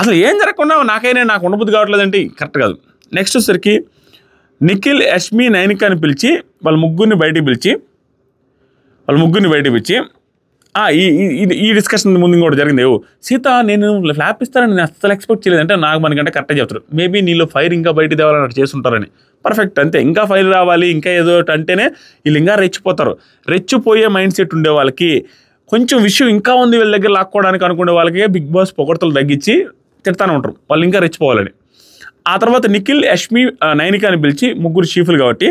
అసలు ఏం జరగకుండా నాకైనా నాకు ఉండబుద్ధి కావట్లేదంటే కరెక్ట్ కాదు నెక్స్ట్ వచ్చేసరికి నిఖిల్ యష్మి నైనికాని అని పిలిచి వాళ్ళ ముగ్గురిని బయటికి పిలిచి వాళ్ళ ముగ్గురిని బయటికి పిలిచి ఈ డిస్కషన్ ముందు కూడా జరిగింది ఓ సీత నేను ఫ్లాప్ ఇస్తానని నేను అస్సలు ఎక్స్పెక్ట్ చేయలేదు అంటే నాకు మనకంటే కరెక్ట్గా చెప్తారు మేబీ నీళ్ళు ఫైర్ ఇంకా బయట దేవాలని చేస్తుంటారని పర్ఫెక్ట్ అంతే ఇంకా ఫైర్ రావాలి ఇంకా ఏదో అంటేనే వీళ్ళు ఇంకా రెచ్చిపోతారు రెచ్చిపోయే మైండ్ సెట్ ఉండే వాళ్ళకి కొంచెం విషయం ఇంకా ఉంది వీళ్ళ దగ్గర లాక్కోవడానికి అనుకునే వాళ్ళకి బిగ్ బాస్ పొగడతలు తగ్గించి తిడతానే ఉంటారు వాళ్ళు ఇంకా రెచ్చిపోవాలని ఆ తర్వాత నిఖిల్ యష్మి నైనికాని పిలిచి ముగ్గురు చీఫ్లు కాబట్టి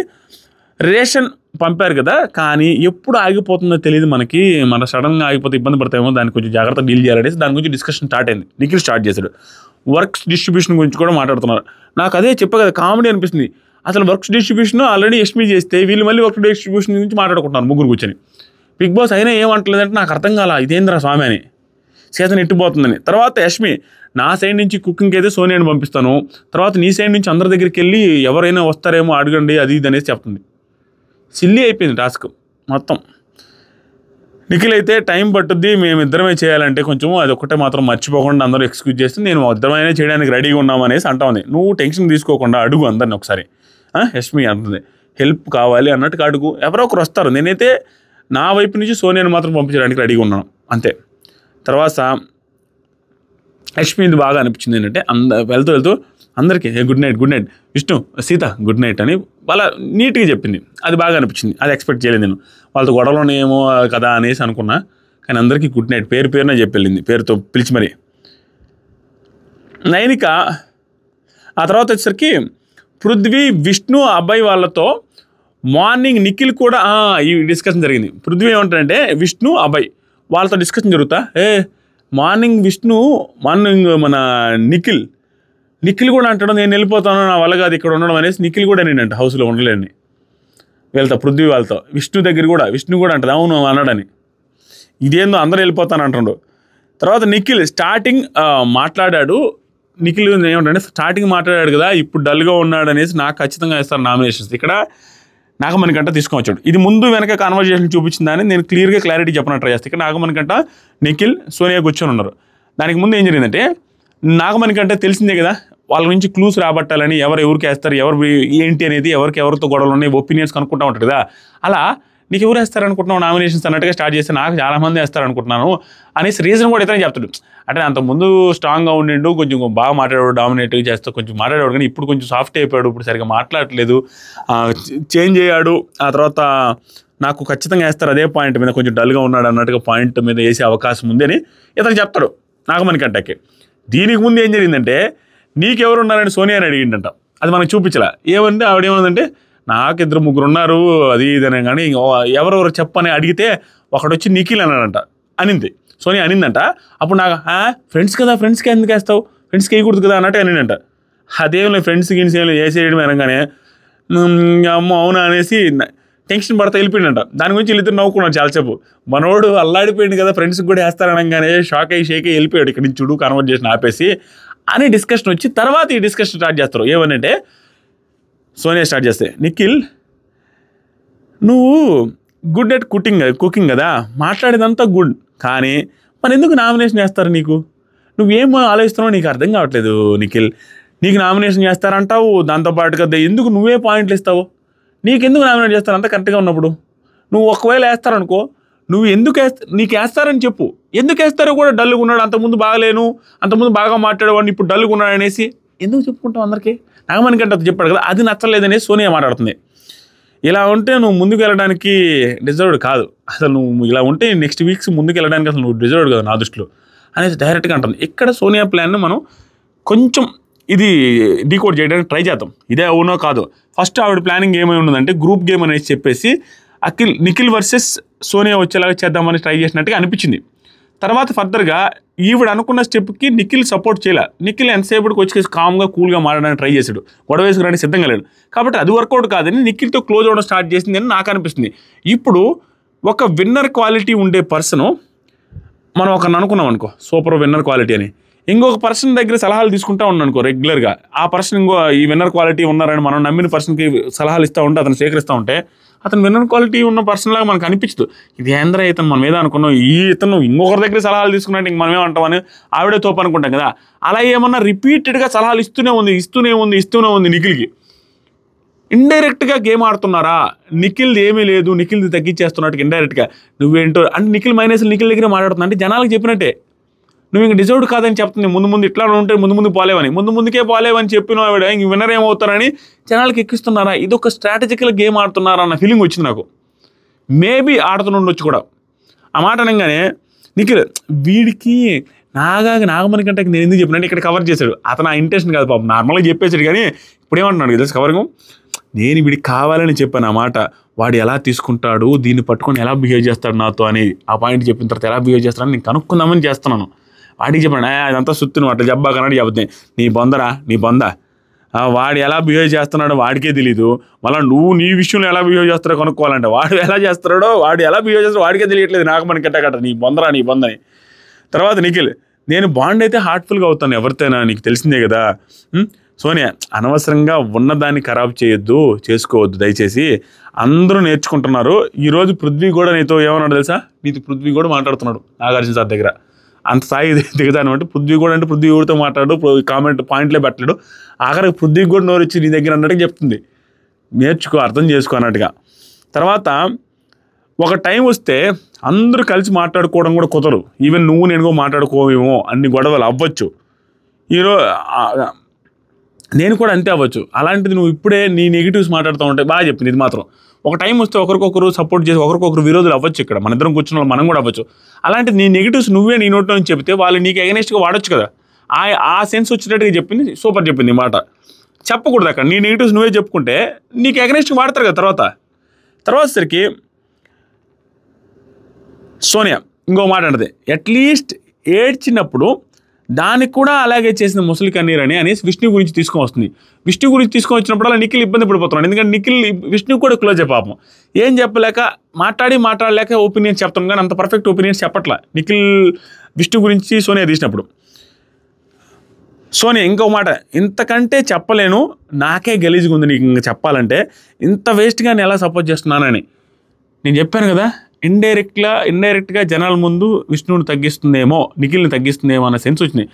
రేషన్ పంపారు కదా కానీ ఎప్పుడు ఆగిపోతుందో తెలియదు మనకి మన సడన్గా ఆగిపోతే ఇబ్బంది పడతామో దాని కొంచెం జాగ్రత్త డీల్ చేయాలనేసి దాని గురించి డిస్కషన్ స్టార్ట్ అయింది నిఖిల్ స్టార్ట్ చేశాడు వర్క్స్ డిస్ట్రిబ్యూషన్ గురించి కూడా మాట్లాడుతున్నారు నాకు అదే చెప్పే కదా కామెడీ అనిపిస్తుంది అసలు వర్క్స్ డిస్ట్రిబ్యూషన్ ఆల్రెడీ ఎస్మి చేస్తే వీళ్ళు మళ్ళీ వర్క్ డిస్ట్రిబ్యూషన్ గురించి మాట్లాడుకుంటున్నారు ముగ్గురు కూర్చొని బిగ్ బాస్ అయినా ఏమంటలేదంటే నాకు అర్థం కాల ఇదేంద్ర స్వామి అని సీజన్ ఎట్టిపోతుందని తర్వాత యష్మి నా సైడ్ నుంచి కుకింగ్కి అయితే సోనియాని పంపిస్తాను తర్వాత నీ సైడ్ నుంచి అందరి దగ్గరికి వెళ్ళి ఎవరైనా వస్తారేమో అడగండి అది ఇది అనేసి చెప్తుంది సిల్లీ అయిపోయింది టాస్క్ మొత్తం నిఖిల్ అయితే టైం పట్టుద్ది మేమిద్దరమే చేయాలంటే కొంచెం అది ఒక్కటే మాత్రం మర్చిపోకుండా అందరూ ఎక్స్క్యూజ్ చేస్తే నేను అర్థమైనా చేయడానికి రెడీగా ఉన్నాం అనేసి అంటా ఉంది నువ్వు టెన్షన్ తీసుకోకుండా అడుగు అందరిని ఒకసారి ఎస్మి అంటుంది హెల్ప్ కావాలి అన్నట్టుగా అడుగు ఎవరో ఒకరు వస్తారు నేనైతే నా వైపు నుంచి సోనియాని మాత్రం పంపించడానికి రెడీగా ఉన్నాను అంతే తర్వాత ఇది బాగా అనిపించింది ఏంటంటే అంద వెళ్తూ వెళ్తూ అందరికీ good night good night Vishnu Seetha good night అని వాళ్ళ నీట్గా చెప్పింది అది బాగా అనిపించింది అది ఎక్స్పెక్ట్ చేయలేదు నేను వాళ్ళతో గొడవలోనేమో కదా అనేసి అనుకున్నా కానీ అందరికీ గుడ్ నైట్ పేరు పేరునే చెప్పింది పేరుతో పిలిచి మరి నైనిక ఆ తర్వాత వచ్చేసరికి పృథ్వీ విష్ణు అబ్బాయి వాళ్ళతో మార్నింగ్ నిఖిల్ కూడా ఈ డిస్కషన్ జరిగింది పృథ్వీ ఏమంటారంటే విష్ణు అబ్బాయి వాళ్ళతో డిస్కషన్ జరుగుతా ఏ మార్నింగ్ విష్ణు మార్నింగ్ మన నిఖిల్ నిఖిల్ కూడా అంటాడు నేను వెళ్ళిపోతాను నా వల్ల కాదు ఇక్కడ ఉండడం అనేసి నిఖిల్ కూడా అంటే హౌస్లో ఉండలేని వెళ్తా పృథ్వీ వాళ్ళతో విష్ణు దగ్గర కూడా విష్ణు కూడా అంటుంది అవును అన్నాడని ఇదేందో అందరూ వెళ్ళిపోతాను అంటాడు తర్వాత నిఖిల్ స్టార్టింగ్ మాట్లాడాడు నిఖిల్ ఏమంటే స్టార్టింగ్ మాట్లాడాడు కదా ఇప్పుడు డల్గా ఉన్నాడు అనేసి నాకు ఖచ్చితంగా ఇస్తారు నామినేషన్స్ ఇక్కడ నాగమణి నాగమణికంట తీసుకొచ్చాడు ఇది ముందు వెనక కాన్వర్జేషన్ చూపించిందని నేను క్లియర్గా క్లారిటీ చెప్పిన ట్రై చేస్తాను ఇక్కడ కంట నిఖిల్ సోనియా కూర్చొని ఉన్నారు దానికి ముందు ఏం జరిగిందంటే నాగమణి నాగమణికంట తెలిసిందే కదా వాళ్ళ నుంచి క్లూస్ రాబట్టాలని ఎవరు ఎవరికి వేస్తారు ఎవరు ఏంటి అనేది ఎవరికి ఎవరితో గొడవలు ఉన్నాయి ఒపీనియన్స్ కనుక్కుంటా ఉంటారు కదా అలా నీకు ఎవరు వేస్తారనుకుంటున్నావు నామినేషన్స్ అన్నట్టుగా స్టార్ట్ చేస్తే నాకు చాలామంది వేస్తారనుకుంటున్నాను అనేసి రీజన్ కూడా ఇతనే చెప్తాడు అంటే అంతకుముందు స్ట్రాంగ్గా ఉండిండు కొంచెం బాగా మాట్లాడాడు డామినేట్గా చేస్తూ కొంచెం మాట్లాడాడు కానీ ఇప్పుడు కొంచెం సాఫ్ట్ అయిపోయాడు ఇప్పుడు సరిగ్గా మాట్లాడట్లేదు చేంజ్ అయ్యాడు ఆ తర్వాత నాకు ఖచ్చితంగా వేస్తారు అదే పాయింట్ మీద కొంచెం డల్గా ఉన్నాడు అన్నట్టుగా పాయింట్ మీద వేసే అవకాశం ఉంది అని ఇతను చెప్తాడు నాగమణి కంటాకి దీనికి ముందు ఏం జరిగిందంటే ఉన్నారని సోనియా అని అడిగిండంట అది మనకు చూపించలే ఏమంటే ఆవిడ నాకు ఇద్దరు ముగ్గురు ఉన్నారు అది ఇదనే కానీ ఎవరెవరు చెప్పని అడిగితే ఒకడొచ్చి నిఖిల్ అన్నాడంట అనింది సోనియా అనిందంట అప్పుడు నాకు ఫ్రెండ్స్ కదా ఫ్రెండ్స్కి ఎందుకు వేస్తావు ఫ్రెండ్స్కి వేయకూడదు కదా అన్నట్టు అనిందంట అదేం లేదు ఫ్రెండ్స్ గిన్స్ ఏం లేదు వేసేయడం అనగానే అమ్మ అవునా అనేసి టెన్షన్ పడతా వెళ్ళిపోయిందంట దాని గురించి వీళ్ళిద్దరు నవ్వుకున్నాడు చాలాసేపు మనోడు అల్లాడిపోయింది కదా ఫ్రెండ్స్కి కూడా వేస్తారనగానే షాక్ అయ్యి షేక్ అయ్యి వెళ్ళిపోయాడు ఇక్కడ నుంచి చూడు కన్వర్ట్ చేసి ఆపేసి అని డిస్కషన్ వచ్చి తర్వాత ఈ డిస్కషన్ స్టార్ట్ చేస్తారు ఏమనంటే సోనియా స్టార్ట్ చేస్తే నిఖిల్ నువ్వు గుడ్ అట్ కుకింగ్ కుకింగ్ కదా మాట్లాడేదంతా గుడ్ కానీ మరి ఎందుకు నామినేషన్ చేస్తారు నీకు నువ్వేమో ఆలోచిస్తున్నావు నీకు అర్థం కావట్లేదు నిఖిల్ నీకు నామినేషన్ చేస్తారంటావు దాంతోపాటుగా ఎందుకు నువ్వే పాయింట్లు ఇస్తావు నీకు ఎందుకు నామినేట్ చేస్తారు అంత కరెక్ట్గా ఉన్నప్పుడు నువ్వు ఒకవేళ వేస్తారనుకో నువ్వు ఎందుకు వేస్త నీకు వేస్తారని చెప్పు ఎందుకు వేస్తారో కూడా డల్గా ఉన్నాడు అంతకుముందు బాగలేను అంతకుముందు బాగా మాట్లాడేవాడిని ఇప్పుడు డల్గా ఉన్నాడు అనేసి ఎందుకు చెప్పుకుంటావు అందరికీ నాగమణి కంటే చెప్పాడు కదా అది నచ్చలేదనేసి సోనియా మాట్లాడుతుంది ఇలా ఉంటే నువ్వు ముందుకు వెళ్ళడానికి డిజర్వ్డ్ కాదు అసలు నువ్వు ఇలా ఉంటే నెక్స్ట్ వీక్స్ ముందుకు వెళ్ళడానికి అసలు నువ్వు డిజర్వ్డ్ కాదు నా దృష్టిలో అనేది డైరెక్ట్గా అంటుంది ఇక్కడ సోనియా ప్లాన్ను మనం కొంచెం ఇది డీకోడ్ చేయడానికి ట్రై చేద్దాం ఇదే అవునో కాదు ఫస్ట్ ఆవిడ ప్లానింగ్ ఏమై ఉన్నదంటే గ్రూప్ గేమ్ అనేసి చెప్పేసి అఖిల్ నిఖిల్ వర్సెస్ సోనియా వచ్చేలాగా చేద్దామని ట్రై చేసినట్టుగా అనిపించింది తర్వాత ఫర్దర్గా ఈవిడ అనుకున్న స్టెప్కి నిఖిల్ సపోర్ట్ చేయలే నిఖిల్ ఎంతసేపటికి వచ్చి కామ్గా కూల్గా మారడానికి ట్రై చేశాడు గొడవ సిద్ధంగా లేడు కాబట్టి అది వర్కౌట్ కాదని నిఖిల్తో క్లోజ్ అవ్వడం స్టార్ట్ చేసింది అని నాకు అనిపిస్తుంది ఇప్పుడు ఒక విన్నర్ క్వాలిటీ ఉండే పర్సను మనం ఒక అనుకున్నాం అనుకో సూపర్ విన్నర్ క్వాలిటీ అని ఇంకొక పర్సన్ దగ్గర సలహాలు తీసుకుంటా ఉన్నాను అనుకో రెగ్యులర్గా ఆ పర్సన్ ఇంకో ఈ విన్నర్ క్వాలిటీ ఉన్నారని మనం నమ్మిన పర్సన్కి సలహాలు ఇస్తూ ఉంటే అతను సేకరిస్తూ ఉంటే అతను విన్నర్ క్వాలిటీ ఉన్న పర్సన్ లాగా మనకు అనిపించదు ఇది ఏంద్ర ఇతను మనం ఏదో అనుకున్నాం ఈ ఇతను ఇంకొకరి దగ్గర సలహాలు తీసుకున్నట్టు ఇంక మనం అని ఆవిడే తోపు అనుకుంటాం కదా అలా ఏమన్నా రిపీటెడ్గా సలహాలు ఇస్తూనే ఉంది ఇస్తూనే ఉంది ఇస్తూనే ఉంది నిఖిల్కి ఇండైరెక్ట్గా గేమ్ ఆడుతున్నారా నిఖిల్ది ఏమీ లేదు నిఖిల్ది తగ్గించేస్తున్నట్టు ఇండైరెక్ట్గా నువ్వేంటో అంటే నిఖిల్ మైనస్ నిఖిల్ దగ్గరే మాట్లాడుతున్నా అంటే జనాలకు చెప్పినట్టే నువ్వు ఇంక డిజర్వ్డ్ కాదని చెప్తుంది ముందు ముందు ఇట్లా ఉంటే ముందు ముందు పోలేవని ముందు ముందుకే పోలేవని చెప్పిన ఆవిడ ఇంక విన్నర్ ఏమవుతారని జనాలకి ఎక్కిస్తున్నారా ఇది ఒక స్ట్రాటజికల్ గేమ్ ఆడుతున్నారా అన్న ఫీలింగ్ వచ్చింది నాకు మేబీ ఆడుతుండొచ్చు కూడా ఆ మాట అనగానే నిఖిల్ వీడికి నాగా నాగమణి కంటే నేను ఎందుకు చెప్పినంటే ఇక్కడ కవర్ చేశాడు అతను ఆ ఇంటెన్షన్ కాదు పాపం నార్మల్గా చెప్పేశాడు కానీ ఇప్పుడు ఏమంటున్నాడు తెలుసు కవరింగ్ నేను వీడికి కావాలని చెప్పాను ఆ మాట వాడు ఎలా తీసుకుంటాడు దీన్ని పట్టుకొని ఎలా బిహేవ్ చేస్తాడు నాతో అనేది ఆ పాయింట్ చెప్పిన తర్వాత ఎలా బిహేవ్ చేస్తాడని నేను కనుక్కుందామని చేస్తున్నాను వాడికి చెప్పండి అదంతా సుత్తు నువ్వు అట్లా చెప్పాకన్నాడు చెబుతుంది నీ బొందరా నీ బొంద వాడు ఎలా బిహేవ్ చేస్తున్నాడో వాడికే తెలీదు మళ్ళీ నువ్వు నీ విషయంలో ఎలా బిహేవ్ చేస్తారో కొనుక్కోవాలంటే వాడు ఎలా చేస్తున్నాడో వాడు ఎలా బిహేవ్ చేస్తాడో వాడికే తెలియట్లేదు నాకు మనకి కట్ట నీ బొందరా నీ బొందని తర్వాత నిఖిల్ నేను బాండ్ అయితే హార్ట్ఫుల్గా అవుతాను ఎవరితోనా నీకు తెలిసిందే కదా సోనియా అనవసరంగా ఉన్నదాన్ని ఖరాబ్ చేయొద్దు చేసుకోవద్దు దయచేసి అందరూ నేర్చుకుంటున్నారు ఈరోజు పృథ్వీ కూడా నీతో ఏమన్నాడు తెలుసా నీతో పృథ్వీ కూడా మాట్లాడుతున్నాడు నాగార్జున సార్ దగ్గర అంత స్థాయి దిగుతాను అంటే పృథ్వీ కూడా అంటే పృథ్వీ కూడా మాట్లాడు కామెంట్ పాయింట్లే పెట్టలేడు ఆఖరికి పృథ్వీ కూడా ఇచ్చి నీ దగ్గర అన్నట్టుగా చెప్తుంది నేర్చుకో అర్థం చేసుకో అన్నట్టుగా తర్వాత ఒక టైం వస్తే అందరూ కలిసి మాట్లాడుకోవడం కూడా కుదరు ఈవెన్ నువ్వు నేను కూడా మాట్లాడుకోవేమో అన్ని గొడవలు అవ్వచ్చు ఈరోజు నేను కూడా అంతే అవ్వచ్చు అలాంటిది నువ్వు ఇప్పుడే నీ నెగిటివ్స్ మాట్లాడుతూ ఉంటాయి బాగా చెప్పింది ఇది మాత్రం ఒక టైం వస్తే ఒకరికొకరు సపోర్ట్ చేసి ఒకరికొకరు విరోధులు అవ్వచ్చు ఇక్కడ మన ఇద్దరం కూర్చున్న మనం కూడా అవ్వచ్చు అలాంటి నీ నెగిటివ్స్ నువ్వే నీ నోట్లో నుంచి చెప్తే వాళ్ళు నీకు ఎగనెస్ట్గా వాడచ్చు కదా ఆ ఆ సెన్స్ వచ్చేటట్టుగా చెప్పింది సూపర్ చెప్పింది మాట చెప్పకూడదు అక్కడ నీ నెగిటివ్స్ నువ్వే చెప్పుకుంటే నీకు ఎగనెస్ట్గా వాడతారు కదా తర్వాత తర్వాత సరికి సోనియా ఇంకో మాట అంటది అట్లీస్ట్ ఏడ్చినప్పుడు దానికి కూడా అలాగే చేసిన ముసలి కన్నీర్ అని అనేసి విష్ణు గురించి తీసుకొని వస్తుంది విష్ణు గురించి తీసుకొని వచ్చినప్పుడు అలా నిఖిల్ ఇబ్బంది పడిపోతున్నాడు ఎందుకంటే నిఖిల్ విష్ణు కూడా క్లోజ్ పాపం ఏం చెప్పలేక మాట్లాడి మాట్లాడలేక ఒపీనియన్ చెప్తాం కానీ అంత పర్ఫెక్ట్ ఒపీనియన్స్ చెప్పట్లా నిఖిల్ విష్ణు గురించి సోనియా తీసినప్పుడు సోనియా ఇంకో మాట ఇంతకంటే చెప్పలేను నాకే గలీజ్గా ఉంది నీకు ఇంకా చెప్పాలంటే ఇంత వేస్ట్గా నేను ఎలా సపోర్ట్ చేస్తున్నానని నేను చెప్పాను కదా ఇండైరెక్ట్గా ఇండైరెక్ట్గా జనాల ముందు విష్ణువుని తగ్గిస్తుందేమో నిఖిల్ని తగ్గిస్తుందేమో అన్న సెన్స్ వచ్చినాయి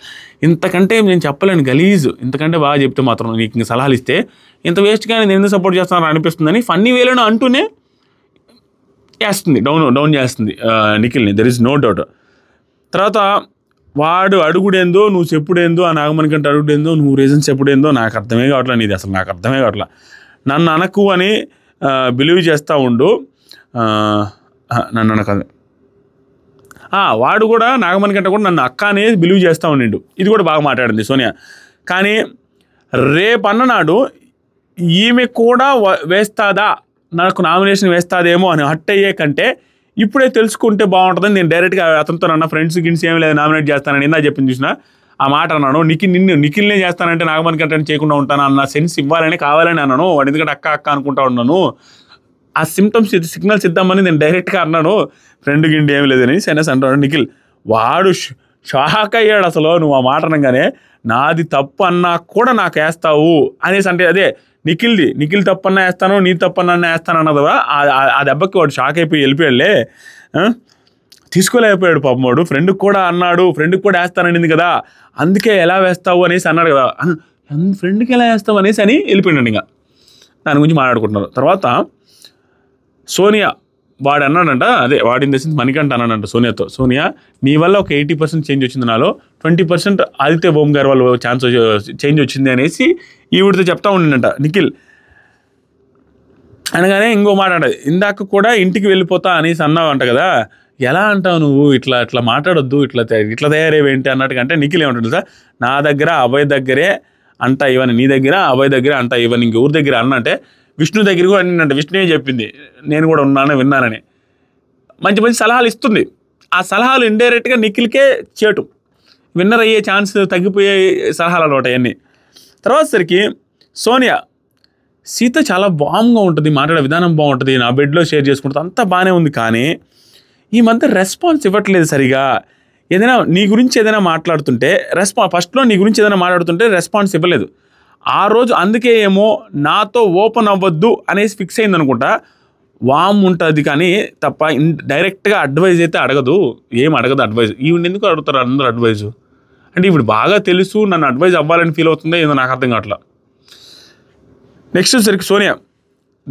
ఇంతకంటే నేను చెప్పలేను గలీజ్ ఇంతకంటే బాగా చెప్తే మాత్రం నీకు ఇంక సలహాలు ఇస్తే ఇంత వేస్ట్గా నేను ఎందుకు సపోర్ట్ చేస్తున్నాను అనిపిస్తుందని ఫన్నీ వేలను అంటూనే చేస్తుంది డౌన్ డౌన్ చేస్తుంది నిఖిల్ని దెర్ ఇస్ నో డౌట్ తర్వాత వాడు అడుగుడేందో నువ్వు చెప్పుడేందో ఆ నాగమణి కంటే అడుగుడేందో నువ్వు రీజన్స్ చెప్పుడేందో నాకు అర్థమే కావట్లే నీది అసలు నాకు అర్థమే కావట్లే నన్ను అనకు అని బిలీవ్ చేస్తూ ఉండు నన్ను అనకాదు వాడు కూడా నాగమణి కంటే కూడా నన్ను అక్క అనేది బిలీవ్ చేస్తూ ఉండిండు ఇది కూడా బాగా మాట్లాడింది సోనియా కానీ రేపన్ననాడు ఈమె కూడా వేస్తాదా నాకు నామినేషన్ వేస్తాదేమో అని హట్ అయ్యే కంటే ఇప్పుడే తెలుసుకుంటే బాగుంటుందని నేను డైరెక్ట్గా అతనితో అన్న ఫ్రెండ్స్ గిన్స్ ఏమి లేదు నామినేట్ చేస్తానని ఇందా చెప్పింది చూసిన ఆ మాట అన్నాను నిఖిల్ నిన్ను నిఖిల్నే చేస్తానంటే నాగమణి కంటే చేయకుండా ఉంటాను అన్న సెన్స్ ఇవ్వాలని కావాలని అన్నాను వాడు ఎందుకంటే అక్క అక్క అనుకుంటా ఉన్నాను ఆ సిమ్టమ్స్ సిగ్నల్స్ ఇద్దామని నేను డైరెక్ట్గా అన్నాను ఫ్రెండ్ గిండి ఏమి లేదని సైనస్ అంటాడు నిఖిల్ వాడు షాక్ అయ్యాడు అసలు నువ్వు ఆ మాట అనగానే నాది తప్పు అన్నా కూడా నాకు వేస్తావు అనేసి అంటే అదే నిఖిల్ది నిఖిల్ తప్పన్నా వేస్తాను నీ తప్పన్నా వేస్తాను అన్నది కూడా ఆ దెబ్బకి వాడు షాక్ అయిపోయి వెళ్ళిపోయాడులే తీసుకోలేకపోయాడు పాపం వాడు ఫ్రెండ్కి కూడా అన్నాడు ఫ్రెండ్కి కూడా వేస్తాననింది కదా అందుకే ఎలా వేస్తావు అనేసి అన్నాడు కదా ఫ్రెండ్కి ఎలా వేస్తావు అనేసి అని వెళ్ళిపోయాడు ఇంకా దాని గురించి మాట్లాడుకుంటున్నారు తర్వాత సోనియా వాడు అన్నాడంట అదే వాడింది వచ్చింది మణికంట అన్నాడంట సోనియాతో సోనియా నీ వల్ల ఒక ఎయిటీ పర్సెంట్ చేంజ్ వచ్చింది నాలో ట్వంటీ పర్సెంట్ ఆదిత్య బోమ్ గారి వల్ల ఛాన్స్ చేంజ్ వచ్చింది అనేసి ఈవిడితో చెప్తా ఉండిందంట నిఖిల్ అనగానే ఇంకో మాట అంటది ఇందాక కూడా ఇంటికి వెళ్ళిపోతా అనేసి అన్నావు అంట కదా ఎలా అంటావు నువ్వు ఇట్లా ఇట్లా మాట్లాడొద్దు ఇట్లా ఇట్లా తయారేవేంటి అన్నట్టు కంటే నిఖిల్ ఏమంటుంది సార్ నా దగ్గర అభయ్ దగ్గరే అంట ఇవని నీ దగ్గర అభయ్ దగ్గర అంట ఇవని ఇంక ఊరి దగ్గర అన్నంటే విష్ణు దగ్గర కూడా అన్నింటే విష్ణువే చెప్పింది నేను కూడా ఉన్నాను విన్నానని మంచి మంచి సలహాలు ఇస్తుంది ఆ సలహాలు ఇండైరెక్ట్గా నిఖిల్కే చేటు విన్నర్ అయ్యే ఛాన్స్ తగ్గిపోయే సలహాలు అనమాట అవన్నీ తర్వాతసరికి సోనియా సీత చాలా బామ్గా ఉంటుంది మాట్లాడే విధానం బాగుంటుంది నా బెడ్లో షేర్ చేసుకుంటుంది అంతా బాగానే ఉంది కానీ ఈ మధ్య రెస్పాన్స్ ఇవ్వట్లేదు సరిగా ఏదైనా నీ గురించి ఏదైనా మాట్లాడుతుంటే రెస్పా ఫస్ట్లో నీ గురించి ఏదైనా మాట్లాడుతుంటే రెస్పాన్స్ ఇవ్వలేదు ఆ రోజు అందుకే ఏమో నాతో ఓపెన్ అవ్వద్దు అనేసి ఫిక్స్ అయింది అనుకుంటా వామ్ ఉంటుంది కానీ తప్ప డైరెక్ట్గా అడ్వైజ్ అయితే అడగదు ఏం అడగదు అడ్వైజ్ ఈవిడ ఎందుకు అడుగుతారు అందరూ అడ్వైజ్ అంటే ఇప్పుడు బాగా తెలుసు నన్ను అడ్వైజ్ అవ్వాలని ఫీల్ అవుతుందో ఏదో నాకు అర్థం కావట్లా నెక్స్ట్ సరికి సోనియా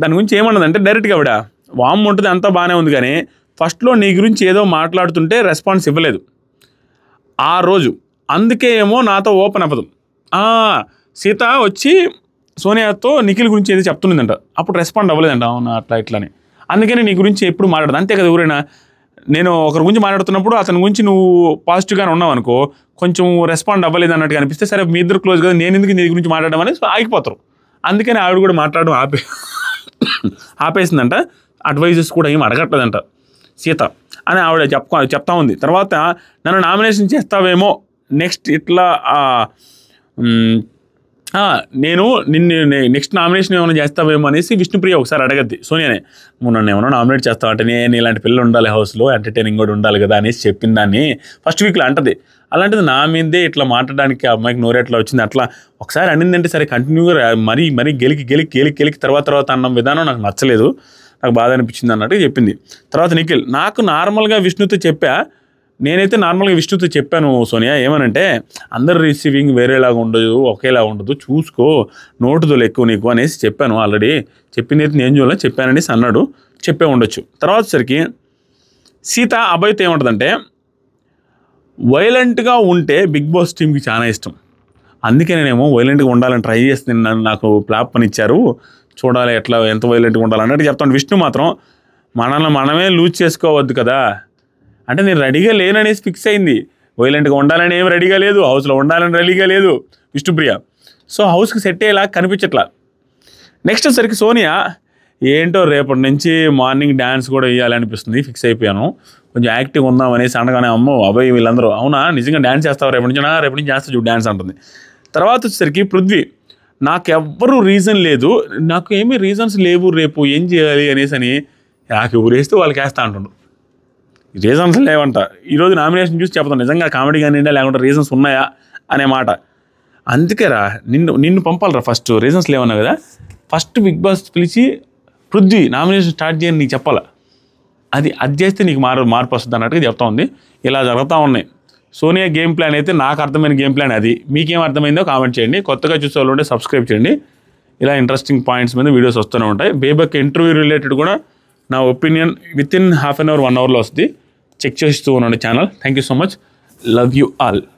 దాని గురించి ఏమన్నదంటే డైరెక్ట్గా ఆవిడ వామ్ ఉంటుంది అంతా బాగానే ఉంది కానీ ఫస్ట్లో నీ గురించి ఏదో మాట్లాడుతుంటే రెస్పాన్స్ ఇవ్వలేదు ఆ రోజు అందుకే ఏమో నాతో ఓపెన్ అవ్వదు సీత వచ్చి సోనియాతో నిఖిల్ గురించి ఏదో చెప్తుండదంట అప్పుడు రెస్పాండ్ అవ్వలేదంట అవును అట్లా ఇట్లా అందుకని నీ గురించి ఎప్పుడు మాట్లాడదు అంతే కదా ఎవరైనా నేను ఒకరి గురించి మాట్లాడుతున్నప్పుడు అతని గురించి నువ్వు పాజిటివ్గానే ఉన్నావు అనుకో కొంచెం రెస్పాండ్ అవ్వలేదు అన్నట్టు అనిపిస్తే సరే మీ ఇద్దరు క్లోజ్ కదా నేను ఎందుకు నీ గురించి మాట్లాడడం అనేది ఆగిపోతారు అందుకని ఆవిడ కూడా మాట్లాడడం ఆపే ఆపేసిందంట అడ్వైజెస్ కూడా ఏం అడగట్లేదంట సీత అని ఆవిడ చెప్పుకో చెప్తా ఉంది తర్వాత నన్ను నామినేషన్ చేస్తావేమో నెక్స్ట్ ఇట్లా నేను నిన్ను నెక్స్ట్ నామినేషన్ ఏమైనా చేస్తావేమో అనేసి విష్ణుప్రియ ఒకసారి అడగద్ది సోనియానే నన్ను ఏమైనా నామినేట్ చేస్తావు అంటే నేను ఇలాంటి పిల్లలు ఉండాలి హౌస్లో ఎంటర్టైనింగ్ కూడా ఉండాలి కదా అనేసి చెప్పిన దాన్ని ఫస్ట్ వీక్లో అంటది అలాంటిది నా మీదే ఇట్లా మాట్లాడడానికి ఆ అమ్మాయికి నోరేట్లా వచ్చింది అట్లా ఒకసారి అనిందంటే సరే కంటిన్యూగా మరీ మరీ గెలికి గెలికి గెలికి గెలికి తర్వాత తర్వాత అన్న విధానం నాకు నచ్చలేదు నాకు బాధ అనిపించింది అన్నట్టు చెప్పింది తర్వాత నిఖిల్ నాకు నార్మల్గా విష్ణుతో చెప్పా నేనైతే నార్మల్గా విష్ణుతో చెప్పాను సోనియా ఏమనంటే అందరు రిసీవింగ్ వేరేలాగా ఉండదు ఒకేలా ఉండదు చూసుకో నోటుదలు ఎక్కువ నీకు అనేసి చెప్పాను ఆల్రెడీ చెప్పింది అయితే నేను చూడలే చెప్పాననేసి అన్నాడు చెప్పే ఉండొచ్చు తర్వాత సరికి సీత అభయత ఏముంటుందంటే వైలెంట్గా ఉంటే బిగ్ బాస్ టీమ్కి చాలా ఇష్టం అందుకే నేనేమో వైలెంట్గా ఉండాలని ట్రై చేస్తే నన్ను నాకు ప్లాప్ ఇచ్చారు చూడాలి ఎట్లా ఎంత వైలెంట్గా ఉండాలి చెప్తాను విష్ణు మాత్రం మనల్ని మనమే లూజ్ చేసుకోవద్దు కదా అంటే నేను రెడీగా లేననేసి ఫిక్స్ అయింది వైలెంట్గా ఉండాలని ఏం రెడీగా లేదు హౌస్లో ఉండాలని రెడీగా లేదు విష్ణుప్రియ సో హౌస్కి సెట్ అయ్యేలా కనిపించట్లా నెక్స్ట్ వచ్చేసరికి సోనియా ఏంటో రేపటి నుంచి మార్నింగ్ డ్యాన్స్ కూడా వేయాలనిపిస్తుంది ఫిక్స్ అయిపోయాను కొంచెం యాక్టివ్ ఉందాం అనేసి అనగానే అమ్మో అబ్బాయి వీళ్ళందరూ అవునా నిజంగా డ్యాన్స్ చేస్తావు రేపటి నుంచి రేపటి నుంచి చేస్తా చూడు డ్యాన్స్ అంటుంది తర్వాత వచ్చేసరికి పృథ్వీ నాకు ఎవ్వరు రీజన్ లేదు నాకు ఏమీ రీజన్స్ లేవు రేపు ఏం చేయాలి అనేసి అని నాకు ఊరేస్తే వాళ్ళకి వేస్తా అంటుండు రీజన్స్ లేవంట ఈరోజు నామినేషన్ చూసి చెప్తాను నిజంగా కామెడీ కానివ్వండి లేకుంటే రీజన్స్ ఉన్నాయా అనే మాట అందుకేరా నిన్ను నిన్ను పంపాలరా ఫస్ట్ రీజన్స్ లేవన్నావు కదా ఫస్ట్ బిగ్ బాస్ పిలిచి పృథ్వీ నామినేషన్ స్టార్ట్ చేయని నీకు చెప్పాలా అది అది చేస్తే నీకు మారు మార్పు వస్తుంది అన్నట్టుగా చెప్తా ఉంది ఇలా జరుగుతూ ఉన్నాయి సోనియా గేమ్ ప్లాన్ అయితే నాకు అర్థమైన గేమ్ ప్లాన్ అది మీకేం అర్థమైందో కామెంట్ చేయండి కొత్తగా చూసే వాళ్ళు ఉంటే సబ్స్క్రైబ్ చేయండి ఇలా ఇంట్రెస్టింగ్ పాయింట్స్ మీద వీడియోస్ వస్తూనే ఉంటాయి బేబక్ ఇంటర్వ్యూ రిలేటెడ్ కూడా నా opinion with in half an hour one అవర్లో వస్తుంది check choice to on our channel. Thank you so much. Love you all.